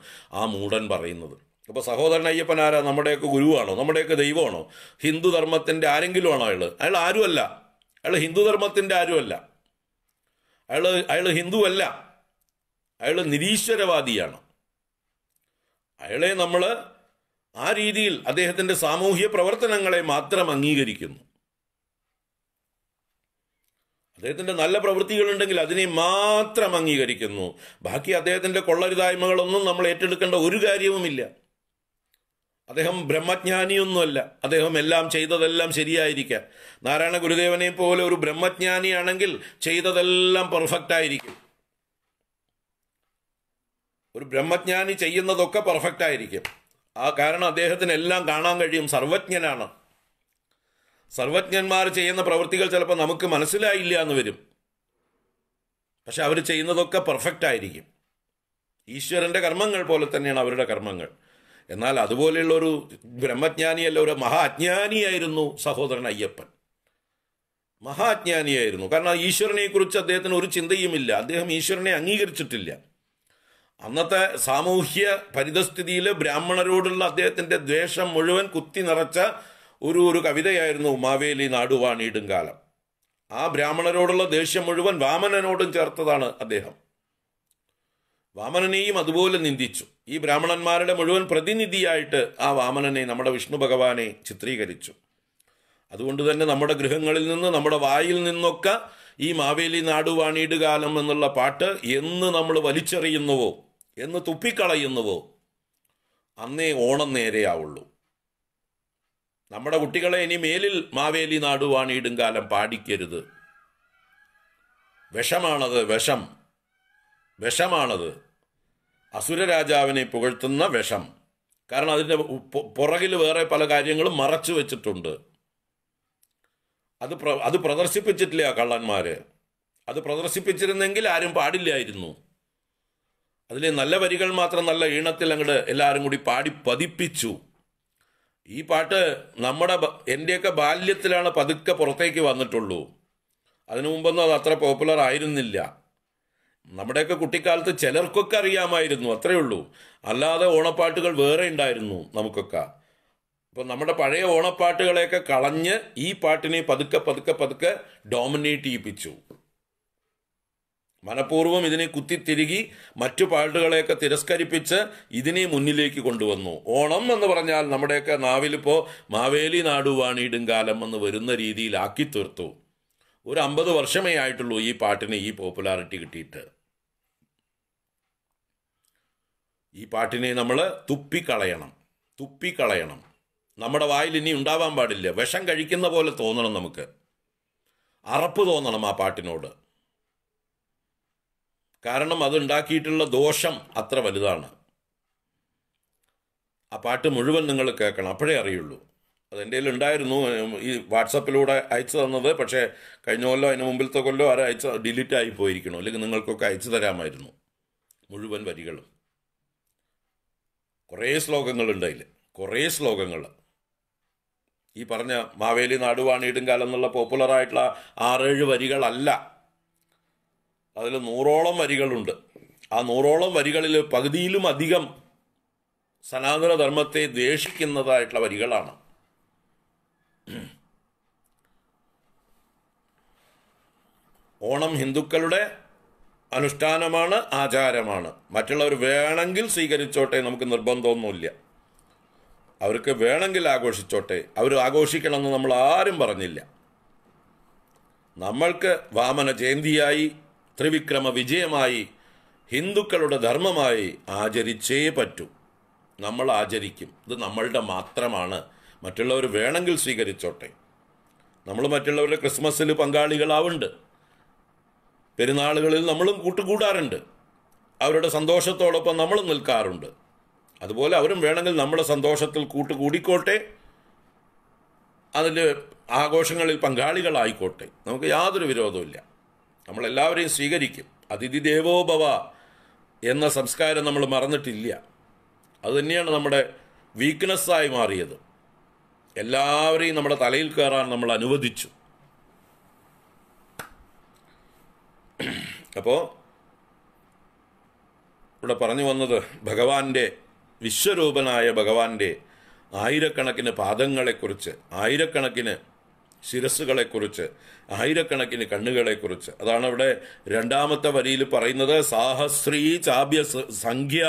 ആ മൂടൻ പറയുന്നത് അപ്പോൾ സഹോദരൻ അയ്യപ്പൻ ആരാ നമ്മുടെയൊക്കെ ഗുരുവാണോ നമ്മുടെയൊക്കെ ദൈവമാണോ ഹിന്ദു ആരെങ്കിലും ആണോ അയാൾ അയാൾ ആരുമല്ല അയാൾ ഹിന്ദു ആരുമല്ല അയാള് ഹിന്ദു അല്ല അയാള് നിരീശ്വരവാദിയാണ് അയാളെ നമ്മൾ ആ രീതിയിൽ അദ്ദേഹത്തിൻ്റെ സാമൂഹ്യ പ്രവർത്തനങ്ങളെ മാത്രം അംഗീകരിക്കുന്നു അദ്ദേഹത്തിൻ്റെ നല്ല പ്രവൃത്തികളുണ്ടെങ്കിൽ അതിനെ മാത്രം അംഗീകരിക്കുന്നു ബാക്കി അദ്ദേഹത്തിൻ്റെ കൊള്ളരുതായ്മകളൊന്നും നമ്മൾ ഏറ്റെടുക്കേണ്ട ഒരു കാര്യവുമില്ല അദ്ദേഹം ബ്രഹ്മജ്ഞാനിയൊന്നുമല്ല അദ്ദേഹം എല്ലാം ചെയ്തതെല്ലാം ശരിയായിരിക്കാം നാരായണ ഗുരുദേവനെ പോലെ ഒരു ബ്രഹ്മജ്ഞാനിയാണെങ്കിൽ ചെയ്തതെല്ലാം പെർഫെക്റ്റ് ആയിരിക്കും ഒരു ബ്രഹ്മജ്ഞാനി ചെയ്യുന്നതൊക്കെ പെർഫെക്റ്റ് ആയിരിക്കും ആ കാരണം അദ്ദേഹത്തിന് എല്ലാം കാണാൻ കഴിയും സർവജ്ഞനാണ് സർവജ്ഞന്മാർ ചെയ്യുന്ന പ്രവൃത്തികൾ ചിലപ്പോൾ നമുക്ക് മനസ്സിലായില്ല എന്ന് വരും പക്ഷെ അവർ ചെയ്യുന്നതൊക്കെ പെർഫെക്റ്റ് ആയിരിക്കും ഈശ്വരൻ്റെ കർമ്മങ്ങൾ പോലെ തന്നെയാണ് അവരുടെ കർമ്മങ്ങൾ എന്നാൽ അതുപോലെയുള്ള ഒരു ബ്രഹ്മജ്ഞാനിയല്ല ഒരു മഹാ അജ്ഞാനിയായിരുന്നു സഹോദരൻ അയ്യപ്പൻ മഹാജ്ഞാനിയായിരുന്നു കാരണം ഈശ്വരനെക്കുറിച്ച് അദ്ദേഹത്തിന് ഒരു ചിന്തയുമില്ല അദ്ദേഹം ഈശ്വരനെ അംഗീകരിച്ചിട്ടില്ല അന്നത്തെ സാമൂഹ്യ പരിതസ്ഥിതിയിൽ ബ്രാഹ്മണരോടുള്ള അദ്ദേഹത്തിൻ്റെ ദ്വേഷം മുഴുവൻ കുത്തി നിറച്ച ഒരു ഒരു കവിതയായിരുന്നു മാവേലി നാടുവാണിയിടും കാലം ആ ബ്രാഹ്മണരോടുള്ള ദേഷ്യം മുഴുവൻ വാമനനോടും ചേർത്തതാണ് അദ്ദേഹം വാമനനെയും അതുപോലെ നിന്ദിച്ചു ഈ ബ്രാഹ്മണന്മാരുടെ മുഴുവൻ പ്രതിനിധിയായിട്ട് ആ വാമനനെ നമ്മുടെ വിഷ്ണു ഭഗവാനെ ചിത്രീകരിച്ചു അതുകൊണ്ട് തന്നെ നമ്മുടെ ഗൃഹങ്ങളിൽ നിന്ന് നമ്മുടെ വായിൽ നിന്നൊക്കെ ഈ മാവേലി നാടുവാണീട് കാലം എന്നുള്ള പാട്ട് എന്ന് നമ്മൾ വലിച്ചെറിയുന്നുവോ എന്ന് തുപ്പിക്കളയുന്നുവോ അന്നേ ഓണം നേരെയാവുള്ളൂ നമ്മുടെ കുട്ടികളെ ഇനി മേലിൽ മാവേലി നാടുവാണീടും കാലം പാടിക്കരുത് വിഷമാണത് വിഷം വിഷമാണത് അസുരരാജാവിനെ പുകഴ്ത്തുന്ന വിഷം കാരണം അതിൻ്റെ പുറകിൽ വേറെ പല കാര്യങ്ങളും മറച്ചു വെച്ചിട്ടുണ്ട് അത് പ്ര അത് പ്രദർശിപ്പിച്ചിട്ടില്ല കള്ളന്മാർ അത് പ്രദർശിപ്പിച്ചിരുന്നെങ്കിൽ ആരും പാടില്ലായിരുന്നു അതിലെ നല്ല വരികൾ മാത്രം നല്ല ഈണത്തിൽ അങ്ങോട്ട് എല്ലാവരും കൂടി പാടി പതിപ്പിച്ചു ഈ പാട്ട് നമ്മുടെ എൻ്റെയൊക്കെ ബാല്യത്തിലാണ് പതുക്കെ പുറത്തേക്ക് വന്നിട്ടുള്ളൂ അതിനു മുമ്പൊന്നും അത് അത്ര പോപ്പുലർ ആയിരുന്നില്ല നമ്മുടെയൊക്കെ കുട്ടിക്കാലത്ത് ചിലർക്കൊക്കെ അറിയാമായിരുന്നു അത്രയേ ഉള്ളൂ അല്ലാതെ ഓണപ്പാട്ടുകൾ വേറെ ഉണ്ടായിരുന്നു നമുക്കൊക്കെ ഇപ്പം നമ്മുടെ പഴയ ഓണപ്പാട്ടുകളെയൊക്കെ കളഞ്ഞ് ഈ പാട്ടിനെ പതുക്കെ പതുക്കെ പതുക്കെ ഡോമിനേറ്റ് ചെയ്യിപ്പിച്ചു മനഃപൂർവ്വം ഇതിനെ കുത്തിത്തിരുകി മറ്റു പാട്ടുകളെയൊക്കെ തിരസ്കരിപ്പിച്ച് ഇതിനെ മുന്നിലേക്ക് കൊണ്ടുവന്നു ഓണം എന്ന് പറഞ്ഞാൽ നമ്മുടെയൊക്കെ നാവിലിപ്പോൾ മാവേലി കാലം എന്ന് വരുന്ന രീതിയിലാക്കി തീർത്തു ഒരു അമ്പത് വർഷമേ ആയിട്ടുള്ളൂ ഈ പാട്ടിന് ഈ പോപ്പുലാരിറ്റി കിട്ടിയിട്ട് ഈ പാട്ടിനെ നമ്മൾ തുപ്പിക്കളയണം തുപ്പിക്കളയണം നമ്മുടെ വായിൽ ഇനി ഉണ്ടാവാൻ പാടില്ല വിഷം കഴിക്കുന്ന പോലെ തോന്നണം നമുക്ക് അറപ്പ് തോന്നണം ആ പാട്ടിനോട് കാരണം അതുണ്ടാക്കിയിട്ടുള്ള ദോഷം അത്ര വലുതാണ് ആ പാട്ട് മുഴുവൻ നിങ്ങൾ കേൾക്കണം അപ്പോഴേ അറിയുള്ളൂ അതെൻ്റെ ഉണ്ടായിരുന്നു ഈ വാട്സപ്പിലൂടെ അയച്ചു തന്നത് പക്ഷേ കഴിഞ്ഞ കൊല്ലോ അതിന് മുമ്പിലത്തെ കൊല്ലോ ആരും അയച്ച ഡിലീറ്റ് ആയി പോയിരിക്കണോ അല്ലെങ്കിൽ നിങ്ങൾക്കൊക്കെ അയച്ചു തരാമായിരുന്നു മുഴുവൻ വരികളും കുറേ ശ്ലോകങ്ങളുണ്ട് അതിൽ കുറേ ശ്ലോകങ്ങൾ ഈ പറഞ്ഞ മാവേലി നാടുവാണി കാലം എന്നുള്ള പോപ്പുലറായിട്ടുള്ള ആറേഴ് വരികളല്ല അതിൽ നൂറോളം വരികളുണ്ട് ആ നൂറോളം വരികളിൽ പകുതിയിലും അധികം സനാതനധർമ്മത്തെ ദ്വേഷിക്കുന്നതായിട്ടുള്ള വരികളാണ് ഓണം ഹിന്ദുക്കളുടെ അനുഷ്ഠാനമാണ് ആചാരമാണ് മറ്റുള്ളവർ വേണമെങ്കിൽ സ്വീകരിച്ചോട്ടെ നമുക്ക് നിർബന്ധമൊന്നുമില്ല അവർക്ക് വേണമെങ്കിൽ ആഘോഷിച്ചോട്ടെ അവർ ആഘോഷിക്കണമെന്ന് നമ്മൾ ആരും പറഞ്ഞില്ല നമ്മൾക്ക് വാമന ജയന്തിയായി ത്രിവിക്രമ വിജയമായി ഹിന്ദുക്കളുടെ ധർമ്മമായി ആചരിച്ചേ പറ്റൂ നമ്മൾ ആചരിക്കും ഇത് നമ്മളുടെ മാത്രമാണ് മറ്റുള്ളവർ വേണമെങ്കിൽ സ്വീകരിച്ചോട്ടെ നമ്മൾ മറ്റുള്ളവരുടെ ക്രിസ്മസിൽ പങ്കാളികളാവുണ്ട് പെരുന്നാളുകളിൽ നമ്മളും കൂട്ടുകൂടാറുണ്ട് അവരുടെ സന്തോഷത്തോടൊപ്പം നമ്മളും നിൽക്കാറുണ്ട് അതുപോലെ അവരും വേണമെങ്കിൽ നമ്മുടെ സന്തോഷത്തിൽ കൂട്ടുകൂടിക്കോട്ടെ അതിൽ ആഘോഷങ്ങളിൽ പങ്കാളികളായിക്കോട്ടെ നമുക്ക് യാതൊരു വിരോധമില്ല നമ്മളെല്ലാവരെയും സ്വീകരിക്കും അതിഥി ദേവോഭവ എന്ന സംസ്കാരം നമ്മൾ മറന്നിട്ടില്ല തന്നെയാണ് നമ്മുടെ വീക്ക്നെസ്സായി മാറിയത് എല്ലാവരെയും നമ്മുടെ തലയിൽ കയറാൻ നമ്മൾ അനുവദിച്ചു അപ്പോൾ ഇവിടെ പറഞ്ഞു വന്നത് ഭഗവാന്റെ വിശ്വരൂപനായ ഭഗവാന്റെ ആയിരക്കണക്കിന് പാദങ്ങളെക്കുറിച്ച് ആയിരക്കണക്കിന് ശിരസുകളെക്കുറിച്ച് ആയിരക്കണക്കിന് കണ്ണുകളെക്കുറിച്ച് അതാണ് ഇവിടെ രണ്ടാമത്തെ വരിയിൽ പറയുന്നത് സാഹസ്രീ ചാബ്യ സംഖ്യ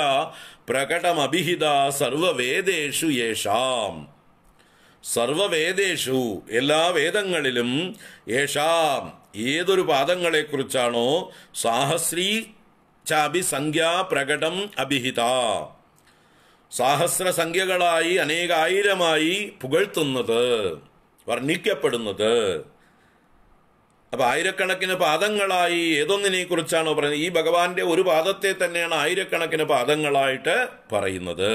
പ്രകടമഭിഹിത സർവവേദേഷു യേഷാം സർവവേദേഷു എല്ലാ വേദങ്ങളിലും യേഷാം ഏതൊരു പാദങ്ങളെക്കുറിച്ചാണോ സാഹസ്രീ ചാപി സംഖ്യാ പ്രകടം അഭിഹിത സഹസ്ര സംഖ്യകളായി അനേകായിരമായി പുകഴ്ത്തുന്നത് വർണ്ണിക്കപ്പെടുന്നത് അപ്പൊ ആയിരക്കണക്കിന് പാദങ്ങളായി ഏതൊന്നിനെ കുറിച്ചാണോ പറയുന്നത് ഈ ഭഗവാന്റെ ഒരു പാദത്തെ തന്നെയാണ് ആയിരക്കണക്കിന് പാദങ്ങളായിട്ട് പറയുന്നത്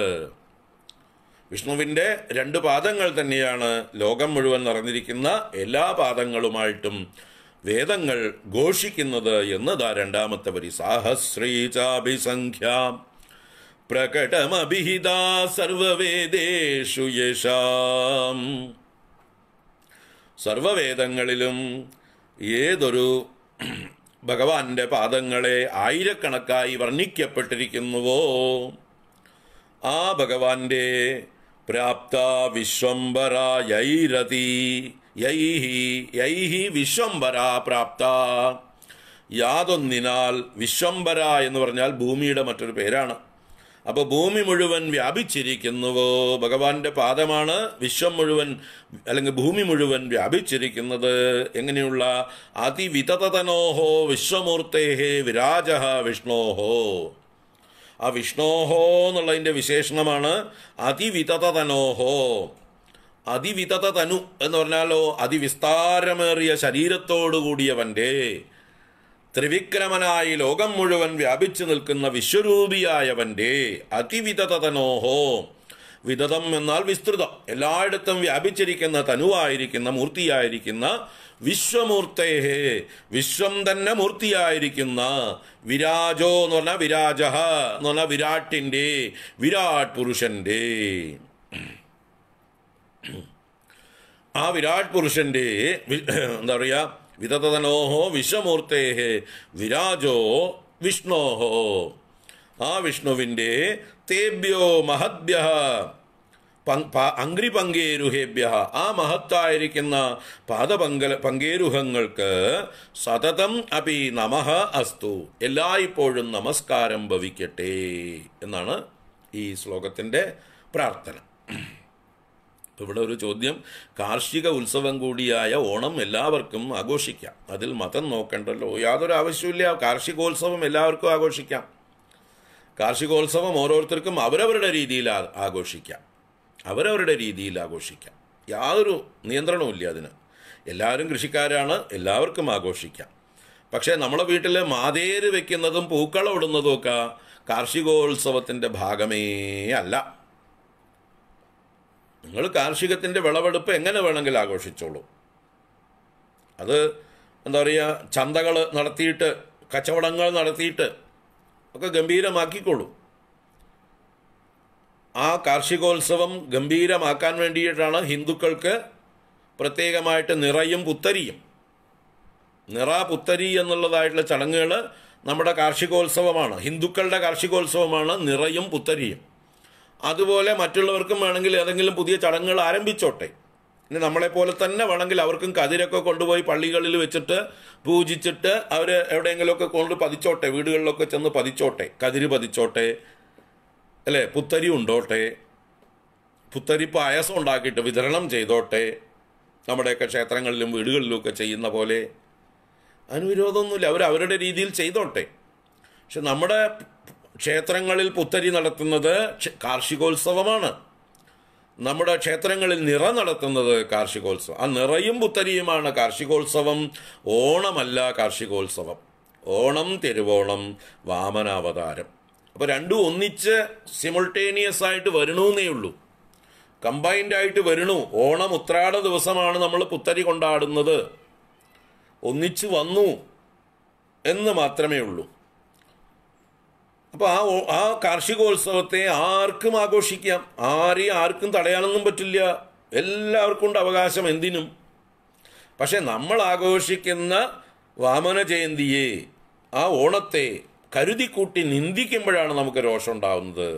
വിഷ്ണുവിന്റെ രണ്ട് പാദങ്ങൾ തന്നെയാണ് ലോകം മുഴുവൻ നിറഞ്ഞിരിക്കുന്ന എല്ലാ പാദങ്ങളുമായിട്ടും വേദങ്ങൾ ഘോഷിക്കുന്നത് എന്നതാ രണ്ടാമത്തെ വരി സാഹസ്രീചാഭിസംഖ്യ പ്രകടമഭിഹിതാ സർവവേദേഷു യശാം സർവവേദങ്ങളിലും ഏതൊരു ഭഗവാന്റെ പാദങ്ങളെ ആയിരക്കണക്കായി വർണ്ണിക്കപ്പെട്ടിരിക്കുന്നുവോ ആ ഭഗവാന്റെ പ്രാപ്ത വിശ്വംബരായൈരതി യൈഹി യൈഹി വിശ്വംബര പ്രാപ്ത യാതൊന്നിനാൽ വിശ്വംബര എന്ന് പറഞ്ഞാൽ ഭൂമിയുടെ മറ്റൊരു പേരാണ് അപ്പോൾ ഭൂമി മുഴുവൻ വ്യാപിച്ചിരിക്കുന്നുവോ ഭഗവാന്റെ പാദമാണ് വിശ്വം മുഴുവൻ അല്ലെങ്കിൽ ഭൂമി മുഴുവൻ വ്യാപിച്ചിരിക്കുന്നത് എങ്ങനെയുള്ള അതിവിതതനോഹോ വിശ്വമൂർത്തേഹേ വിരാജ വിഷ്ണോഹോ ആ വിഷ്ണോഹോ എന്നുള്ളതിൻ്റെ വിശേഷണമാണ് അതിവിതതനോഹോ അതിവിതത തനു എന്ന് പറഞ്ഞാലോ അതിവിസ്താരമേറിയ ശരീരത്തോടുകൂടിയവൻ്റെ ത്രിവിക്രമനായി ലോകം മുഴുവൻ വ്യാപിച്ചു നിൽക്കുന്ന വിശ്വരൂപിയായവൻ്റെ അതിവിതത തനോഹോ വിതതം എന്നാൽ വിസ്തൃതം എല്ലായിടത്തും വ്യാപിച്ചിരിക്കുന്ന തനുവായിരിക്കുന്ന മൂർത്തിയായിരിക്കുന്ന വിശ്വമൂർത്തേഹേ വിശ്വം തന്നെ മൂർത്തിയായിരിക്കുന്ന വിരാജോ എന്ന് പറഞ്ഞാൽ വിരാജ എന്ന് പറഞ്ഞാൽ വിരാട്ടിൻ്റെ വിരാട് പുരുഷൻ്റെ ആ വിരാട് പുരുഷന്റെ എന്താ പറയാ വിതതനോഹോ വിശ്വമൂർത്തേഹേ വിരാജോ വിഷ്ണോഹോ ആ വിഷ്ണുവിൻ്റെ തേബ്യോ മഹദ്ഭ്യ അങ്ക്രി പങ്കേരുഹേഭ്യ ആ മഹത്തായിരിക്കുന്ന പാദപങ്ക പങ്കേരുഹങ്ങൾക്ക് സതതം അപി നമ അസ്തു എല്ലായ്പ്പോഴും നമസ്കാരം ഭവിക്കട്ടെ എന്നാണ് ഈ ശ്ലോകത്തിൻ്റെ പ്രാർത്ഥന ഇവിടെ ഒരു ചോദ്യം കാർഷിക ഉത്സവം കൂടിയായ ഓണം എല്ലാവർക്കും ആഘോഷിക്കാം അതിൽ മതം നോക്കണ്ടല്ലോ യാതൊരു ആവശ്യമില്ല കാർഷികോത്സവം എല്ലാവർക്കും ആഘോഷിക്കാം കാർഷികോത്സവം ഓരോരുത്തർക്കും അവരവരുടെ രീതിയിൽ ആഘോഷിക്കാം അവരവരുടെ രീതിയിൽ ആഘോഷിക്കാം യാതൊരു നിയന്ത്രണവുമില്ല അതിന് എല്ലാവരും കൃഷിക്കാരാണ് എല്ലാവർക്കും ആഘോഷിക്കാം പക്ഷേ നമ്മുടെ വീട്ടിൽ മാതേര് വെക്കുന്നതും പൂക്കളം ഇടുന്നതും ഒക്കെ കാർഷികോത്സവത്തിൻ്റെ ഭാഗമേ അല്ല നിങ്ങൾ കാർഷികത്തിൻ്റെ വിളവെടുപ്പ് എങ്ങനെ വേണമെങ്കിൽ ആഘോഷിച്ചോളൂ അത് എന്താ പറയുക ചന്തകൾ നടത്തിയിട്ട് കച്ചവടങ്ങൾ നടത്തിയിട്ട് ഒക്കെ ഗംഭീരമാക്കിക്കോളൂ ആ കാർഷികോത്സവം ഗംഭീരമാക്കാൻ വേണ്ടിയിട്ടാണ് ഹിന്ദുക്കൾക്ക് പ്രത്യേകമായിട്ട് നിറയും പുത്തരിയും നിറ പുത്തരി എന്നുള്ളതായിട്ടുള്ള ചടങ്ങുകൾ നമ്മുടെ കാർഷികോത്സവമാണ് ഹിന്ദുക്കളുടെ കാർഷികോത്സവമാണ് നിറയും പുത്തരിയും അതുപോലെ മറ്റുള്ളവർക്കും വേണമെങ്കിൽ ഏതെങ്കിലും പുതിയ ചടങ്ങുകൾ ആരംഭിച്ചോട്ടെ ഇനി നമ്മളെപ്പോലെ തന്നെ വേണമെങ്കിൽ അവർക്കും കതിരൊക്കെ കൊണ്ടുപോയി പള്ളികളിൽ വെച്ചിട്ട് പൂജിച്ചിട്ട് അവർ എവിടെയെങ്കിലുമൊക്കെ കൊണ്ട് പതിച്ചോട്ടെ വീടുകളിലൊക്കെ ചെന്ന് പതിച്ചോട്ടെ കതിര് പതിച്ചോട്ടെ അല്ലേ പുത്തരി ഉണ്ടോട്ടെ പുത്തരി പായസം ഉണ്ടാക്കിയിട്ട് വിതരണം ചെയ്തോട്ടെ നമ്മുടെയൊക്കെ ക്ഷേത്രങ്ങളിലും വീടുകളിലുമൊക്കെ ചെയ്യുന്ന പോലെ അനുവിരോധമൊന്നുമില്ല അവർ അവരുടെ രീതിയിൽ ചെയ്തോട്ടെ പക്ഷെ നമ്മുടെ ക്ഷേത്രങ്ങളിൽ പുത്തരി നടത്തുന്നത് കാർഷികോത്സവമാണ് നമ്മുടെ ക്ഷേത്രങ്ങളിൽ നിറ നടത്തുന്നത് കാർഷികോത്സവം ആ നിറയും പുത്തരിയുമാണ് കാർഷികോത്സവം ഓണമല്ല കാർഷികോത്സവം ഓണം തിരുവോണം വാമനാവതാരം അപ്പോൾ രണ്ടും ഒന്നിച്ച് സിമുൾട്ടേനിയസ് ആയിട്ട് വരണമെന്നേ ഉള്ളൂ കമ്പൈൻഡ് ആയിട്ട് വരണു ഓണം ഉത്രാട ദിവസമാണ് നമ്മൾ പുത്തരി കൊണ്ടാടുന്നത് ഒന്നിച്ചു വന്നു എന്ന് മാത്രമേ ഉള്ളൂ അപ്പോൾ ആ ആ കാർഷികോത്സവത്തെ ആർക്കും ആഘോഷിക്കാം ആരെയും ആർക്കും തടയാനൊന്നും പറ്റില്ല എല്ലാവർക്കും ഉണ്ട് അവകാശം എന്തിനും പക്ഷെ നമ്മൾ ആഘോഷിക്കുന്ന വാമന ജയന്തിയെ ആ ഓണത്തെ കരുതിക്കൂട്ടി നിന്ദിക്കുമ്പോഴാണ് നമുക്ക് രോഷം ഉണ്ടാവുന്നത്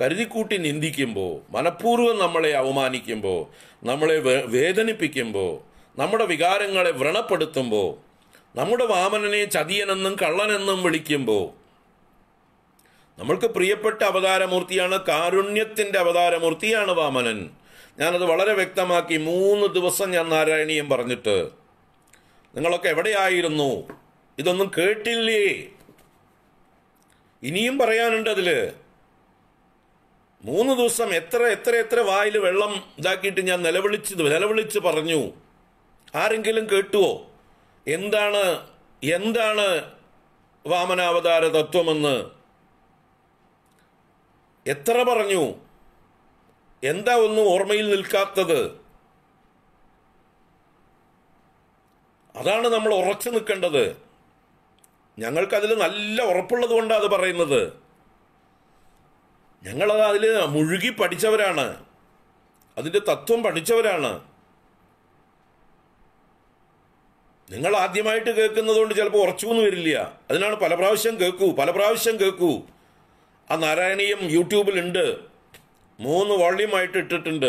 കരുതിക്കൂട്ടി നിന്ദിക്കുമ്പോൾ മനഃപൂർവ്വം നമ്മളെ അവമാനിക്കുമ്പോൾ നമ്മളെ വേദനിപ്പിക്കുമ്പോൾ നമ്മുടെ വികാരങ്ങളെ വ്രണപ്പെടുത്തുമ്പോൾ നമ്മുടെ വാമനനെ ചതിയനെന്നും കള്ളനെന്നും വിളിക്കുമ്പോൾ നമ്മൾക്ക് പ്രിയപ്പെട്ട അവതാരമൂർത്തിയാണ് കാരുണ്യത്തിൻ്റെ അവതാരമൂർത്തിയാണ് വാമനൻ ഞാനത് വളരെ വ്യക്തമാക്കി മൂന്ന് ദിവസം ഞാൻ നാരായണീയം പറഞ്ഞിട്ട് നിങ്ങളൊക്കെ എവിടെയായിരുന്നു ഇതൊന്നും കേട്ടില്ലേ ഇനിയും പറയാനുണ്ട് അതിൽ മൂന്ന് ദിവസം എത്ര എത്ര എത്ര വായിൽ വെള്ളം ഇതാക്കിയിട്ട് ഞാൻ നിലവിളിച്ച് നിലവിളിച്ച് പറഞ്ഞു ആരെങ്കിലും കേട്ടുവോ എന്താണ് എന്താണ് വാമനാവതാര തത്വമെന്ന് എത്ര പറഞ്ഞു എന്താ ഒന്നും ഓർമ്മയിൽ നിൽക്കാത്തത് അതാണ് നമ്മൾ ഉറച്ചു നിൽക്കേണ്ടത് ഞങ്ങൾക്കതിൽ നല്ല ഉറപ്പുള്ളത് കൊണ്ടാണ് അത് പറയുന്നത് ഞങ്ങളത് അതിൽ മുഴുകി പഠിച്ചവരാണ് അതിൻ്റെ തത്വം പഠിച്ചവരാണ് നിങ്ങൾ ആദ്യമായിട്ട് കേൾക്കുന്നതുകൊണ്ട് ചിലപ്പോൾ ഉറച്ചു എന്ന് വരില്ല അതിനാണ് പല പ്രാവശ്യം കേൾക്കൂ പല പ്രാവശ്യം കേൾക്കൂ ആ നാരായണീയം യൂട്യൂബിലുണ്ട് മൂന്ന് വോള്യൂമായിട്ട് ഇട്ടിട്ടുണ്ട്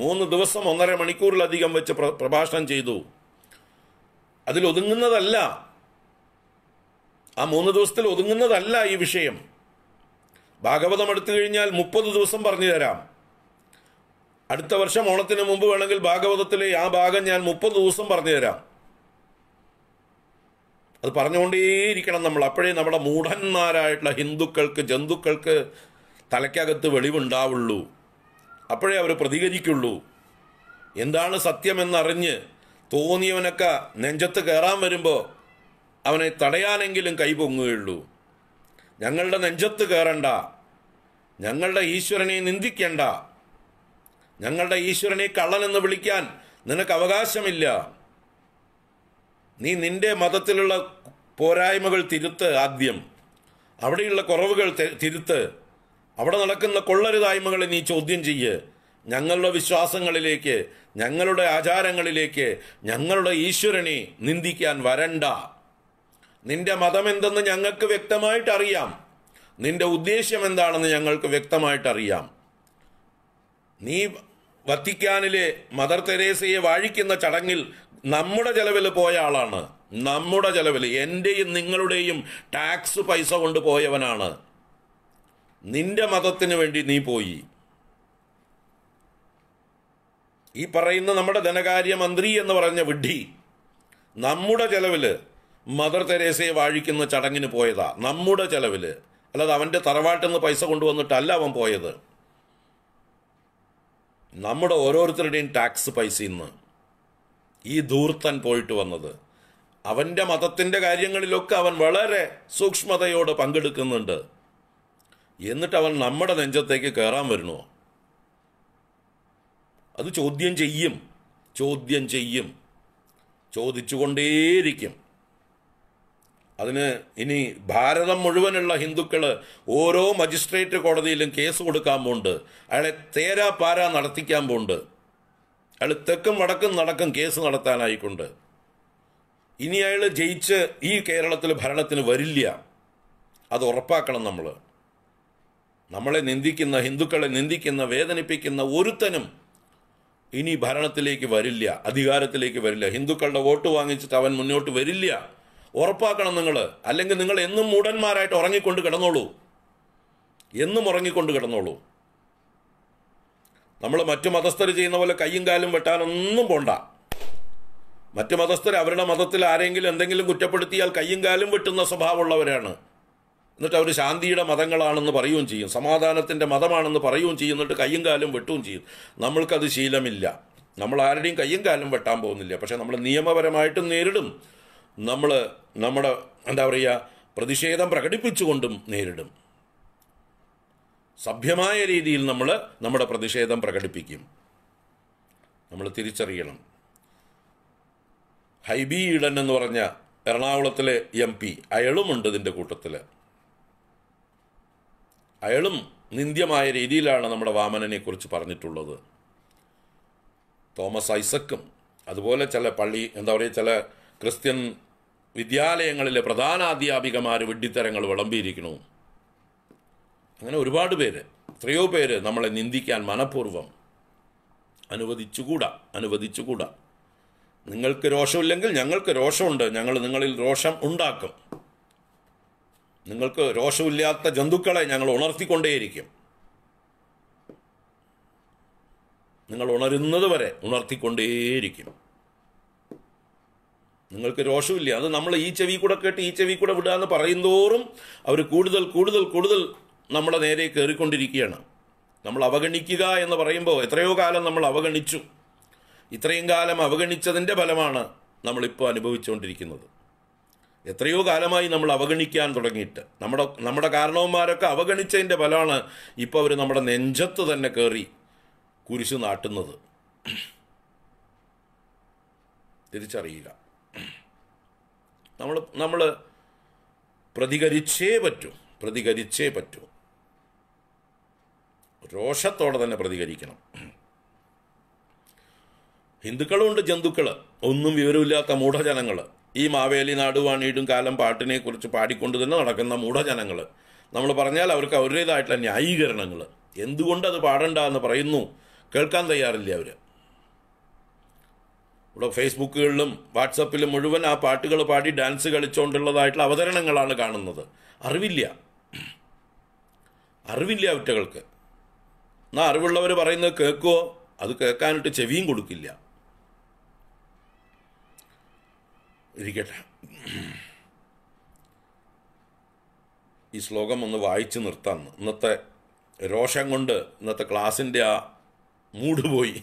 മൂന്ന് ദിവസം ഒന്നര മണിക്കൂറിലധികം വെച്ച് പ്രഭാഷണം ചെയ്തു അതിൽ ഒതുങ്ങുന്നതല്ല ആ മൂന്ന് ദിവസത്തിൽ ഒതുങ്ങുന്നതല്ല ഈ വിഷയം ഭാഗവതം എടുത്തു കഴിഞ്ഞാൽ മുപ്പത് ദിവസം പറഞ്ഞു തരാം അടുത്ത വർഷം ഓണത്തിന് മുമ്പ് വേണമെങ്കിൽ ഭാഗവതത്തിലെ ആ ഭാഗം ഞാൻ മുപ്പത് ദിവസം പറഞ്ഞു തരാം അത് പറഞ്ഞുകൊണ്ടേയിരിക്കണം നമ്മൾ അപ്പോഴേ നമ്മുടെ മൂഢന്മാരായിട്ടുള്ള ഹിന്ദുക്കൾക്ക് ജന്തുക്കൾക്ക് തലയ്ക്കകത്ത് വെളിവുണ്ടാവുള്ളൂ അപ്പോഴേ അവർ പ്രതികരിക്കുള്ളൂ എന്താണ് സത്യമെന്നറിഞ്ഞ് തോന്നിയവനൊക്കെ നെഞ്ചത്ത് കയറാൻ വരുമ്പോൾ അവനെ തടയാനെങ്കിലും കൈപൊങ്ങുകയുള്ളൂ ഞങ്ങളുടെ നെഞ്ചത്ത് കയറണ്ട ഞങ്ങളുടെ ഈശ്വരനെ നിന്ദിക്കേണ്ട ഞങ്ങളുടെ ഈശ്വരനെ കള്ളനെന്ന് വിളിക്കാൻ നിനക്ക് അവകാശമില്ല നീ നിന്റെ മതത്തിലുള്ള പോരായ്മകൾ തിരുത്ത് ആദ്യം അവിടെയുള്ള കുറവുകൾ തിരുത്ത് അവിടെ നടക്കുന്ന കൊള്ളരുതായ്മകളെ നീ ചോദ്യം ചെയ്യ് ഞങ്ങളുടെ വിശ്വാസങ്ങളിലേക്ക് ഞങ്ങളുടെ ആചാരങ്ങളിലേക്ക് ഞങ്ങളുടെ ഈശ്വരനെ നിന്ദിക്കാൻ വരണ്ട നിന്റെ മതമെന്തെന്ന് ഞങ്ങൾക്ക് വ്യക്തമായിട്ട് അറിയാം നിന്റെ ഉദ്ദേശ്യം എന്താണെന്ന് ഞങ്ങൾക്ക് വ്യക്തമായിട്ട് അറിയാം നീ വത്തിക്കാനിലെ മദർ തെരേസയെ വാഴിക്കുന്ന ചടങ്ങിൽ നമ്മുടെ ചെലവിൽ പോയ ആളാണ് നമ്മുടെ ചെലവിൽ എൻ്റെയും നിങ്ങളുടെയും ടാക്സ് പൈസ കൊണ്ട് പോയവനാണ് നിന്റെ മതത്തിന് വേണ്ടി നീ പോയി ഈ പറയുന്ന നമ്മുടെ ധനകാര്യമന്ത്രി എന്ന് പറഞ്ഞ വിഡ്ഢി നമ്മുടെ ചെലവിൽ മദർ തെരേസയെ വാഴിക്കുന്ന ചടങ്ങിന് പോയതാ നമ്മുടെ ചെലവിൽ അല്ലാതെ അവൻ്റെ തറവാട്ടിൽ നിന്ന് പൈസ കൊണ്ടുവന്നിട്ടല്ല അവൻ പോയത് നമ്മുടെ ഓരോരുത്തരുടെയും ടാക്സ് പൈസ ഇന്ന് ഈ ധൂർത്തൻ പോയിട്ട് വന്നത് അവൻ്റെ മതത്തിൻ്റെ കാര്യങ്ങളിലൊക്കെ അവൻ വളരെ സൂക്ഷ്മതയോടെ പങ്കെടുക്കുന്നുണ്ട് എന്നിട്ട് അവൻ നമ്മുടെ നെഞ്ചത്തേക്ക് കയറാൻ വരണോ അത് ചോദ്യം ചെയ്യും ചോദ്യം ചെയ്യും ചോദിച്ചുകൊണ്ടേയിരിക്കും അതിന് ഇനി ഭാരതം മുഴുവനുള്ള ഹിന്ദുക്കൾ ഓരോ മജിസ്ട്രേറ്റ് കോടതിയിലും കേസ് കൊടുക്കാൻ പോണ്ട് അയാളെ തേരാ പാര നടത്തിക്കാൻ പോണ്ട് അയാൾ തെക്കും വടക്കും നടക്കും കേസ് നടത്താനായിക്കൊണ്ട് ഇനി അയാൾ ജയിച്ച് ഈ കേരളത്തിൽ ഭരണത്തിന് വരില്ല അത് ഉറപ്പാക്കണം നമ്മൾ നമ്മളെ നിന്ദിക്കുന്ന ഹിന്ദുക്കളെ നിന്ദിക്കുന്ന വേദനിപ്പിക്കുന്ന ഒരുത്തനും ഇനി ഭരണത്തിലേക്ക് വരില്ല അധികാരത്തിലേക്ക് വരില്ല ഹിന്ദുക്കളുടെ വോട്ട് വാങ്ങിച്ചിട്ട് അവൻ മുന്നോട്ട് വരില്ല ഉറപ്പാക്കണം നിങ്ങൾ അല്ലെങ്കിൽ നിങ്ങൾ എന്നും മൂടന്മാരായിട്ട് ഉറങ്ങിക്കൊണ്ട് കിടന്നോളൂ എന്നും ഉറങ്ങിക്കൊണ്ട് കിടന്നോളൂ നമ്മൾ മറ്റു മതസ്ഥർ ചെയ്യുന്ന പോലെ കയ്യും കാലും വെട്ടാനൊന്നും പോണ്ട മറ്റു മതസ്ഥർ അവരുടെ മതത്തിൽ ആരെങ്കിലും എന്തെങ്കിലും കുറ്റപ്പെടുത്തിയാൽ കയ്യും കാലും വെട്ടുന്ന സ്വഭാവമുള്ളവരാണ് എന്നിട്ട് അവർ ശാന്തിയുടെ മതങ്ങളാണെന്ന് പറയുകയും ചെയ്യും സമാധാനത്തിൻ്റെ മതമാണെന്ന് പറയുകയും ചെയ്യും എന്നിട്ട് കയ്യും കാലും വെട്ടുകയും ചെയ്യും നമ്മൾക്കത് ശീലമില്ല നമ്മൾ ആരുടെയും കയ്യും കാലും വെട്ടാൻ പോകുന്നില്ല പക്ഷേ നമ്മൾ നിയമപരമായിട്ടും നേരിടും നമ്മൾ നമ്മുടെ എന്താ പറയുക പ്രതിഷേധം പ്രകടിപ്പിച്ചുകൊണ്ടും നേരിടും സഭ്യമായ രീതിയിൽ നമ്മൾ നമ്മുടെ പ്രതിഷേധം പ്രകടിപ്പിക്കും നമ്മൾ തിരിച്ചറിയണം ഹൈബി ഈഡൻ എന്ന് പറഞ്ഞ എറണാകുളത്തിലെ എം പി അയാളുമുണ്ട് ഇതിൻ്റെ കൂട്ടത്തിൽ അയാളും നിന്ദ്യമായ രീതിയിലാണ് നമ്മുടെ വാമനനെക്കുറിച്ച് പറഞ്ഞിട്ടുള്ളത് തോമസ് ഐസക്കും അതുപോലെ ചില പള്ളി എന്താ പറയുക ചില ക്രിസ്ത്യൻ വിദ്യാലയങ്ങളിലെ അധ്യാപികമാർ വിഡ്ഢിത്തരങ്ങൾ വിളമ്പിയിരിക്കണു അങ്ങനെ ഒരുപാട് പേര് എത്രയോ പേര് നമ്മളെ നിന്ദിക്കാൻ മനഃപൂർവ്വം അനുവദിച്ചുകൂടാ അനുവദിച്ചുകൂടാ നിങ്ങൾക്ക് രോഷമില്ലെങ്കിൽ ഞങ്ങൾക്ക് രോഷമുണ്ട് ഞങ്ങൾ നിങ്ങളിൽ രോഷം ഉണ്ടാക്കും നിങ്ങൾക്ക് രോഷമില്ലാത്ത ജന്തുക്കളെ ഞങ്ങൾ ഉണർത്തിക്കൊണ്ടേയിരിക്കും നിങ്ങൾ ഉണരുന്നത് വരെ ഉണർത്തിക്കൊണ്ടേയിരിക്കും നിങ്ങൾക്ക് രോഷമില്ല അത് നമ്മൾ ഈ ചെവി കൂടെ കേട്ട് ഈ ചെവി കൂടെ വിടുക എന്ന് പറയുന്നതോറും അവർ കൂടുതൽ കൂടുതൽ കൂടുതൽ നമ്മളെ നേരെ കയറിക്കൊണ്ടിരിക്കുകയാണ് നമ്മൾ അവഗണിക്കുക എന്ന് പറയുമ്പോൾ എത്രയോ കാലം നമ്മൾ അവഗണിച്ചു ഇത്രയും കാലം അവഗണിച്ചതിൻ്റെ ഫലമാണ് നമ്മളിപ്പോൾ അനുഭവിച്ചുകൊണ്ടിരിക്കുന്നത് എത്രയോ കാലമായി നമ്മൾ അവഗണിക്കാൻ തുടങ്ങിയിട്ട് നമ്മുടെ നമ്മുടെ കാരണവന്മാരൊക്കെ അവഗണിച്ചതിൻ്റെ ഫലമാണ് ഇപ്പോൾ അവർ നമ്മുടെ നെഞ്ചത്ത് തന്നെ കയറി കുരിശ് നാട്ടുന്നത് തിരിച്ചറിയില്ല നമ്മൾ നമ്മൾ പ്രതികരിച്ചേ പറ്റൂ പ്രതികരിച്ചേ പറ്റൂ രോഷത്തോടെ തന്നെ പ്രതികരിക്കണം ഹിന്ദുക്കളുണ്ട് ജന്തുക്കൾ ഒന്നും വിവരമില്ലാത്ത മൂഢജനങ്ങൾ ഈ മാവേലി നാടുവാണിയിടും കാലം പാട്ടിനെക്കുറിച്ച് പാടിക്കൊണ്ട് തന്നെ നടക്കുന്ന മൂഢജനങ്ങൾ നമ്മൾ പറഞ്ഞാൽ അവർക്ക് അവരുടേതായിട്ടുള്ള ന്യായീകരണങ്ങൾ എന്തുകൊണ്ട് അത് പാടണ്ട എന്ന് പറയുന്നു കേൾക്കാൻ തയ്യാറില്ല അവർ ഇവിടെ ഫേസ്ബുക്കുകളിലും വാട്സപ്പിലും മുഴുവൻ ആ പാട്ടുകൾ പാടി ഡാൻസ് കളിച്ചുകൊണ്ടുള്ളതായിട്ടുള്ള അവതരണങ്ങളാണ് കാണുന്നത് അറിവില്ല അറിവില്ല ഒറ്റകൾക്ക് എന്നാ അറിവുള്ളവർ പറയുന്നത് കേൾക്കുമോ അത് കേൾക്കാനിട്ട് ചെവിയും കൊടുക്കില്ല ഇരിക്കട്ടെ ഈ ശ്ലോകം ഒന്ന് വായിച്ചു നിർത്താം ഇന്നത്തെ രോഷം കൊണ്ട് ഇന്നത്തെ ക്ലാസ്സിൻ്റെ ആ മൂഡ് പോയി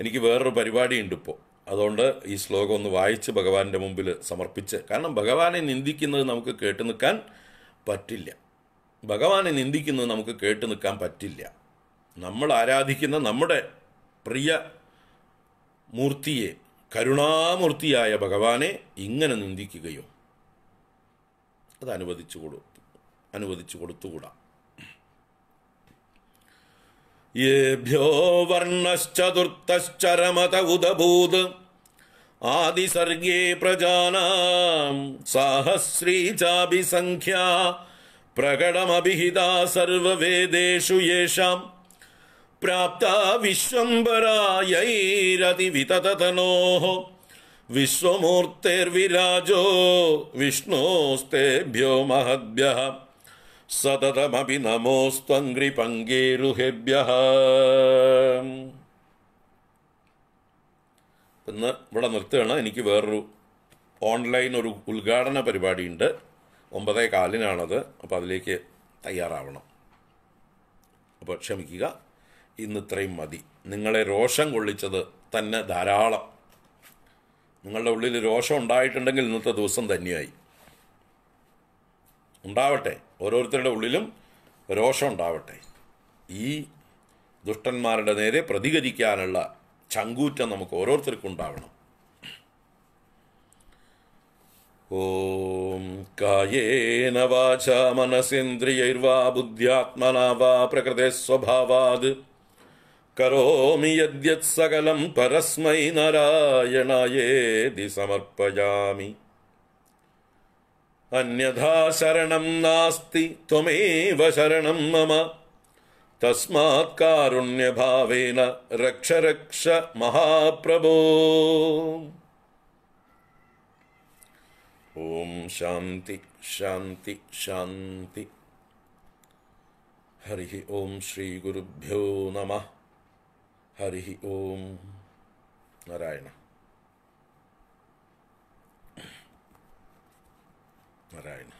എനിക്ക് വേറൊരു പരിപാടിയുണ്ട് ഇപ്പോൾ അതുകൊണ്ട് ഈ ശ്ലോകം ഒന്ന് വായിച്ച് ഭഗവാന്റെ മുമ്പിൽ സമർപ്പിച്ച് കാരണം ഭഗവാനെ നിന്ദിക്കുന്നത് നമുക്ക് കേട്ടു നിൽക്കാൻ പറ്റില്ല ഭഗവാനെ നിന്ദിക്കുന്നത് നമുക്ക് കേട്ടു നിൽക്കാൻ പറ്റില്ല നമ്മൾ ആരാധിക്കുന്ന നമ്മുടെ പ്രിയ മൂർത്തിയെ കരുണാമൂർത്തിയായ ഭഗവാനെ ഇങ്ങനെ നിന്ദിക്കുകയോ അത് അനുവദിച്ചു കൊടുത്തു അനുവദിച്ചു കൊടുത്തുകൂടാ േഭ്യോ വർണ്ണശ്ചതുർത്ഥശ്ചരമത ഉദഭൂത് ആദിസർഗേ പ്രജാനാം സാഹസ്രീചാഭിസംഖ്യ പ്രകടമഭിഹിത സർവവേദേഷു യേഷാം പ്രാപ്ത വിശ്വംബരായൈരതിവിതതനോഃ വിശ്വമൂർത്തേർവിരാജോ വിഷ്ണോസ്തേഭ്യോ മഹദ്ഭ്യ സതതമപി നമോസ്ത്വംഗ്രിപങ്കേരുഹേഭ്യ ഇന്ന് ഇവിടെ നിർത്തുകയാണ് എനിക്ക് വേറൊരു ഓൺലൈൻ ഒരു ഉദ്ഘാടന പരിപാടിയുണ്ട് ഒമ്പതേ കാലിനാണത് അപ്പോൾ അതിലേക്ക് തയ്യാറാവണം അപ്പോൾ ക്ഷമിക്കുക ഇന്നിത്രയും മതി നിങ്ങളെ രോഷം കൊള്ളിച്ചത് തന്നെ ധാരാളം നിങ്ങളുടെ ഉള്ളിൽ രോഷം ഉണ്ടായിട്ടുണ്ടെങ്കിൽ ഇന്നത്തെ ദിവസം തന്നെയായി ഉണ്ടാവട്ടെ ഓരോരുത്തരുടെ ഉള്ളിലും രോഷം ഉണ്ടാവട്ടെ ഈ ദുഷ്ടന്മാരുടെ നേരെ പ്രതികരിക്കാനുള്ള ചങ്കൂറ്റം നമുക്ക് ഓരോരുത്തർക്കും ഉണ്ടാവണം ഓം കായേന വാച മനസേന്ദ്രിയൈർവാ ബുദ്ധ്യാത്മനാവാ വാ പ്രകൃതി സ്വഭാവാത് करोमि यद्यत् सकलं परस्मै नारायणयेदि समर्पयामि अन्यथा शरणं नास्ति त्वमेव शरणं मम तस्मात् कारुण्यभावेन रक्ष रक्ष महाप्रभो ॐ शान्ति हरिः ॐ श्रीगुरुभ्यो नमः హరి ఓం నారాయణ నారాయణ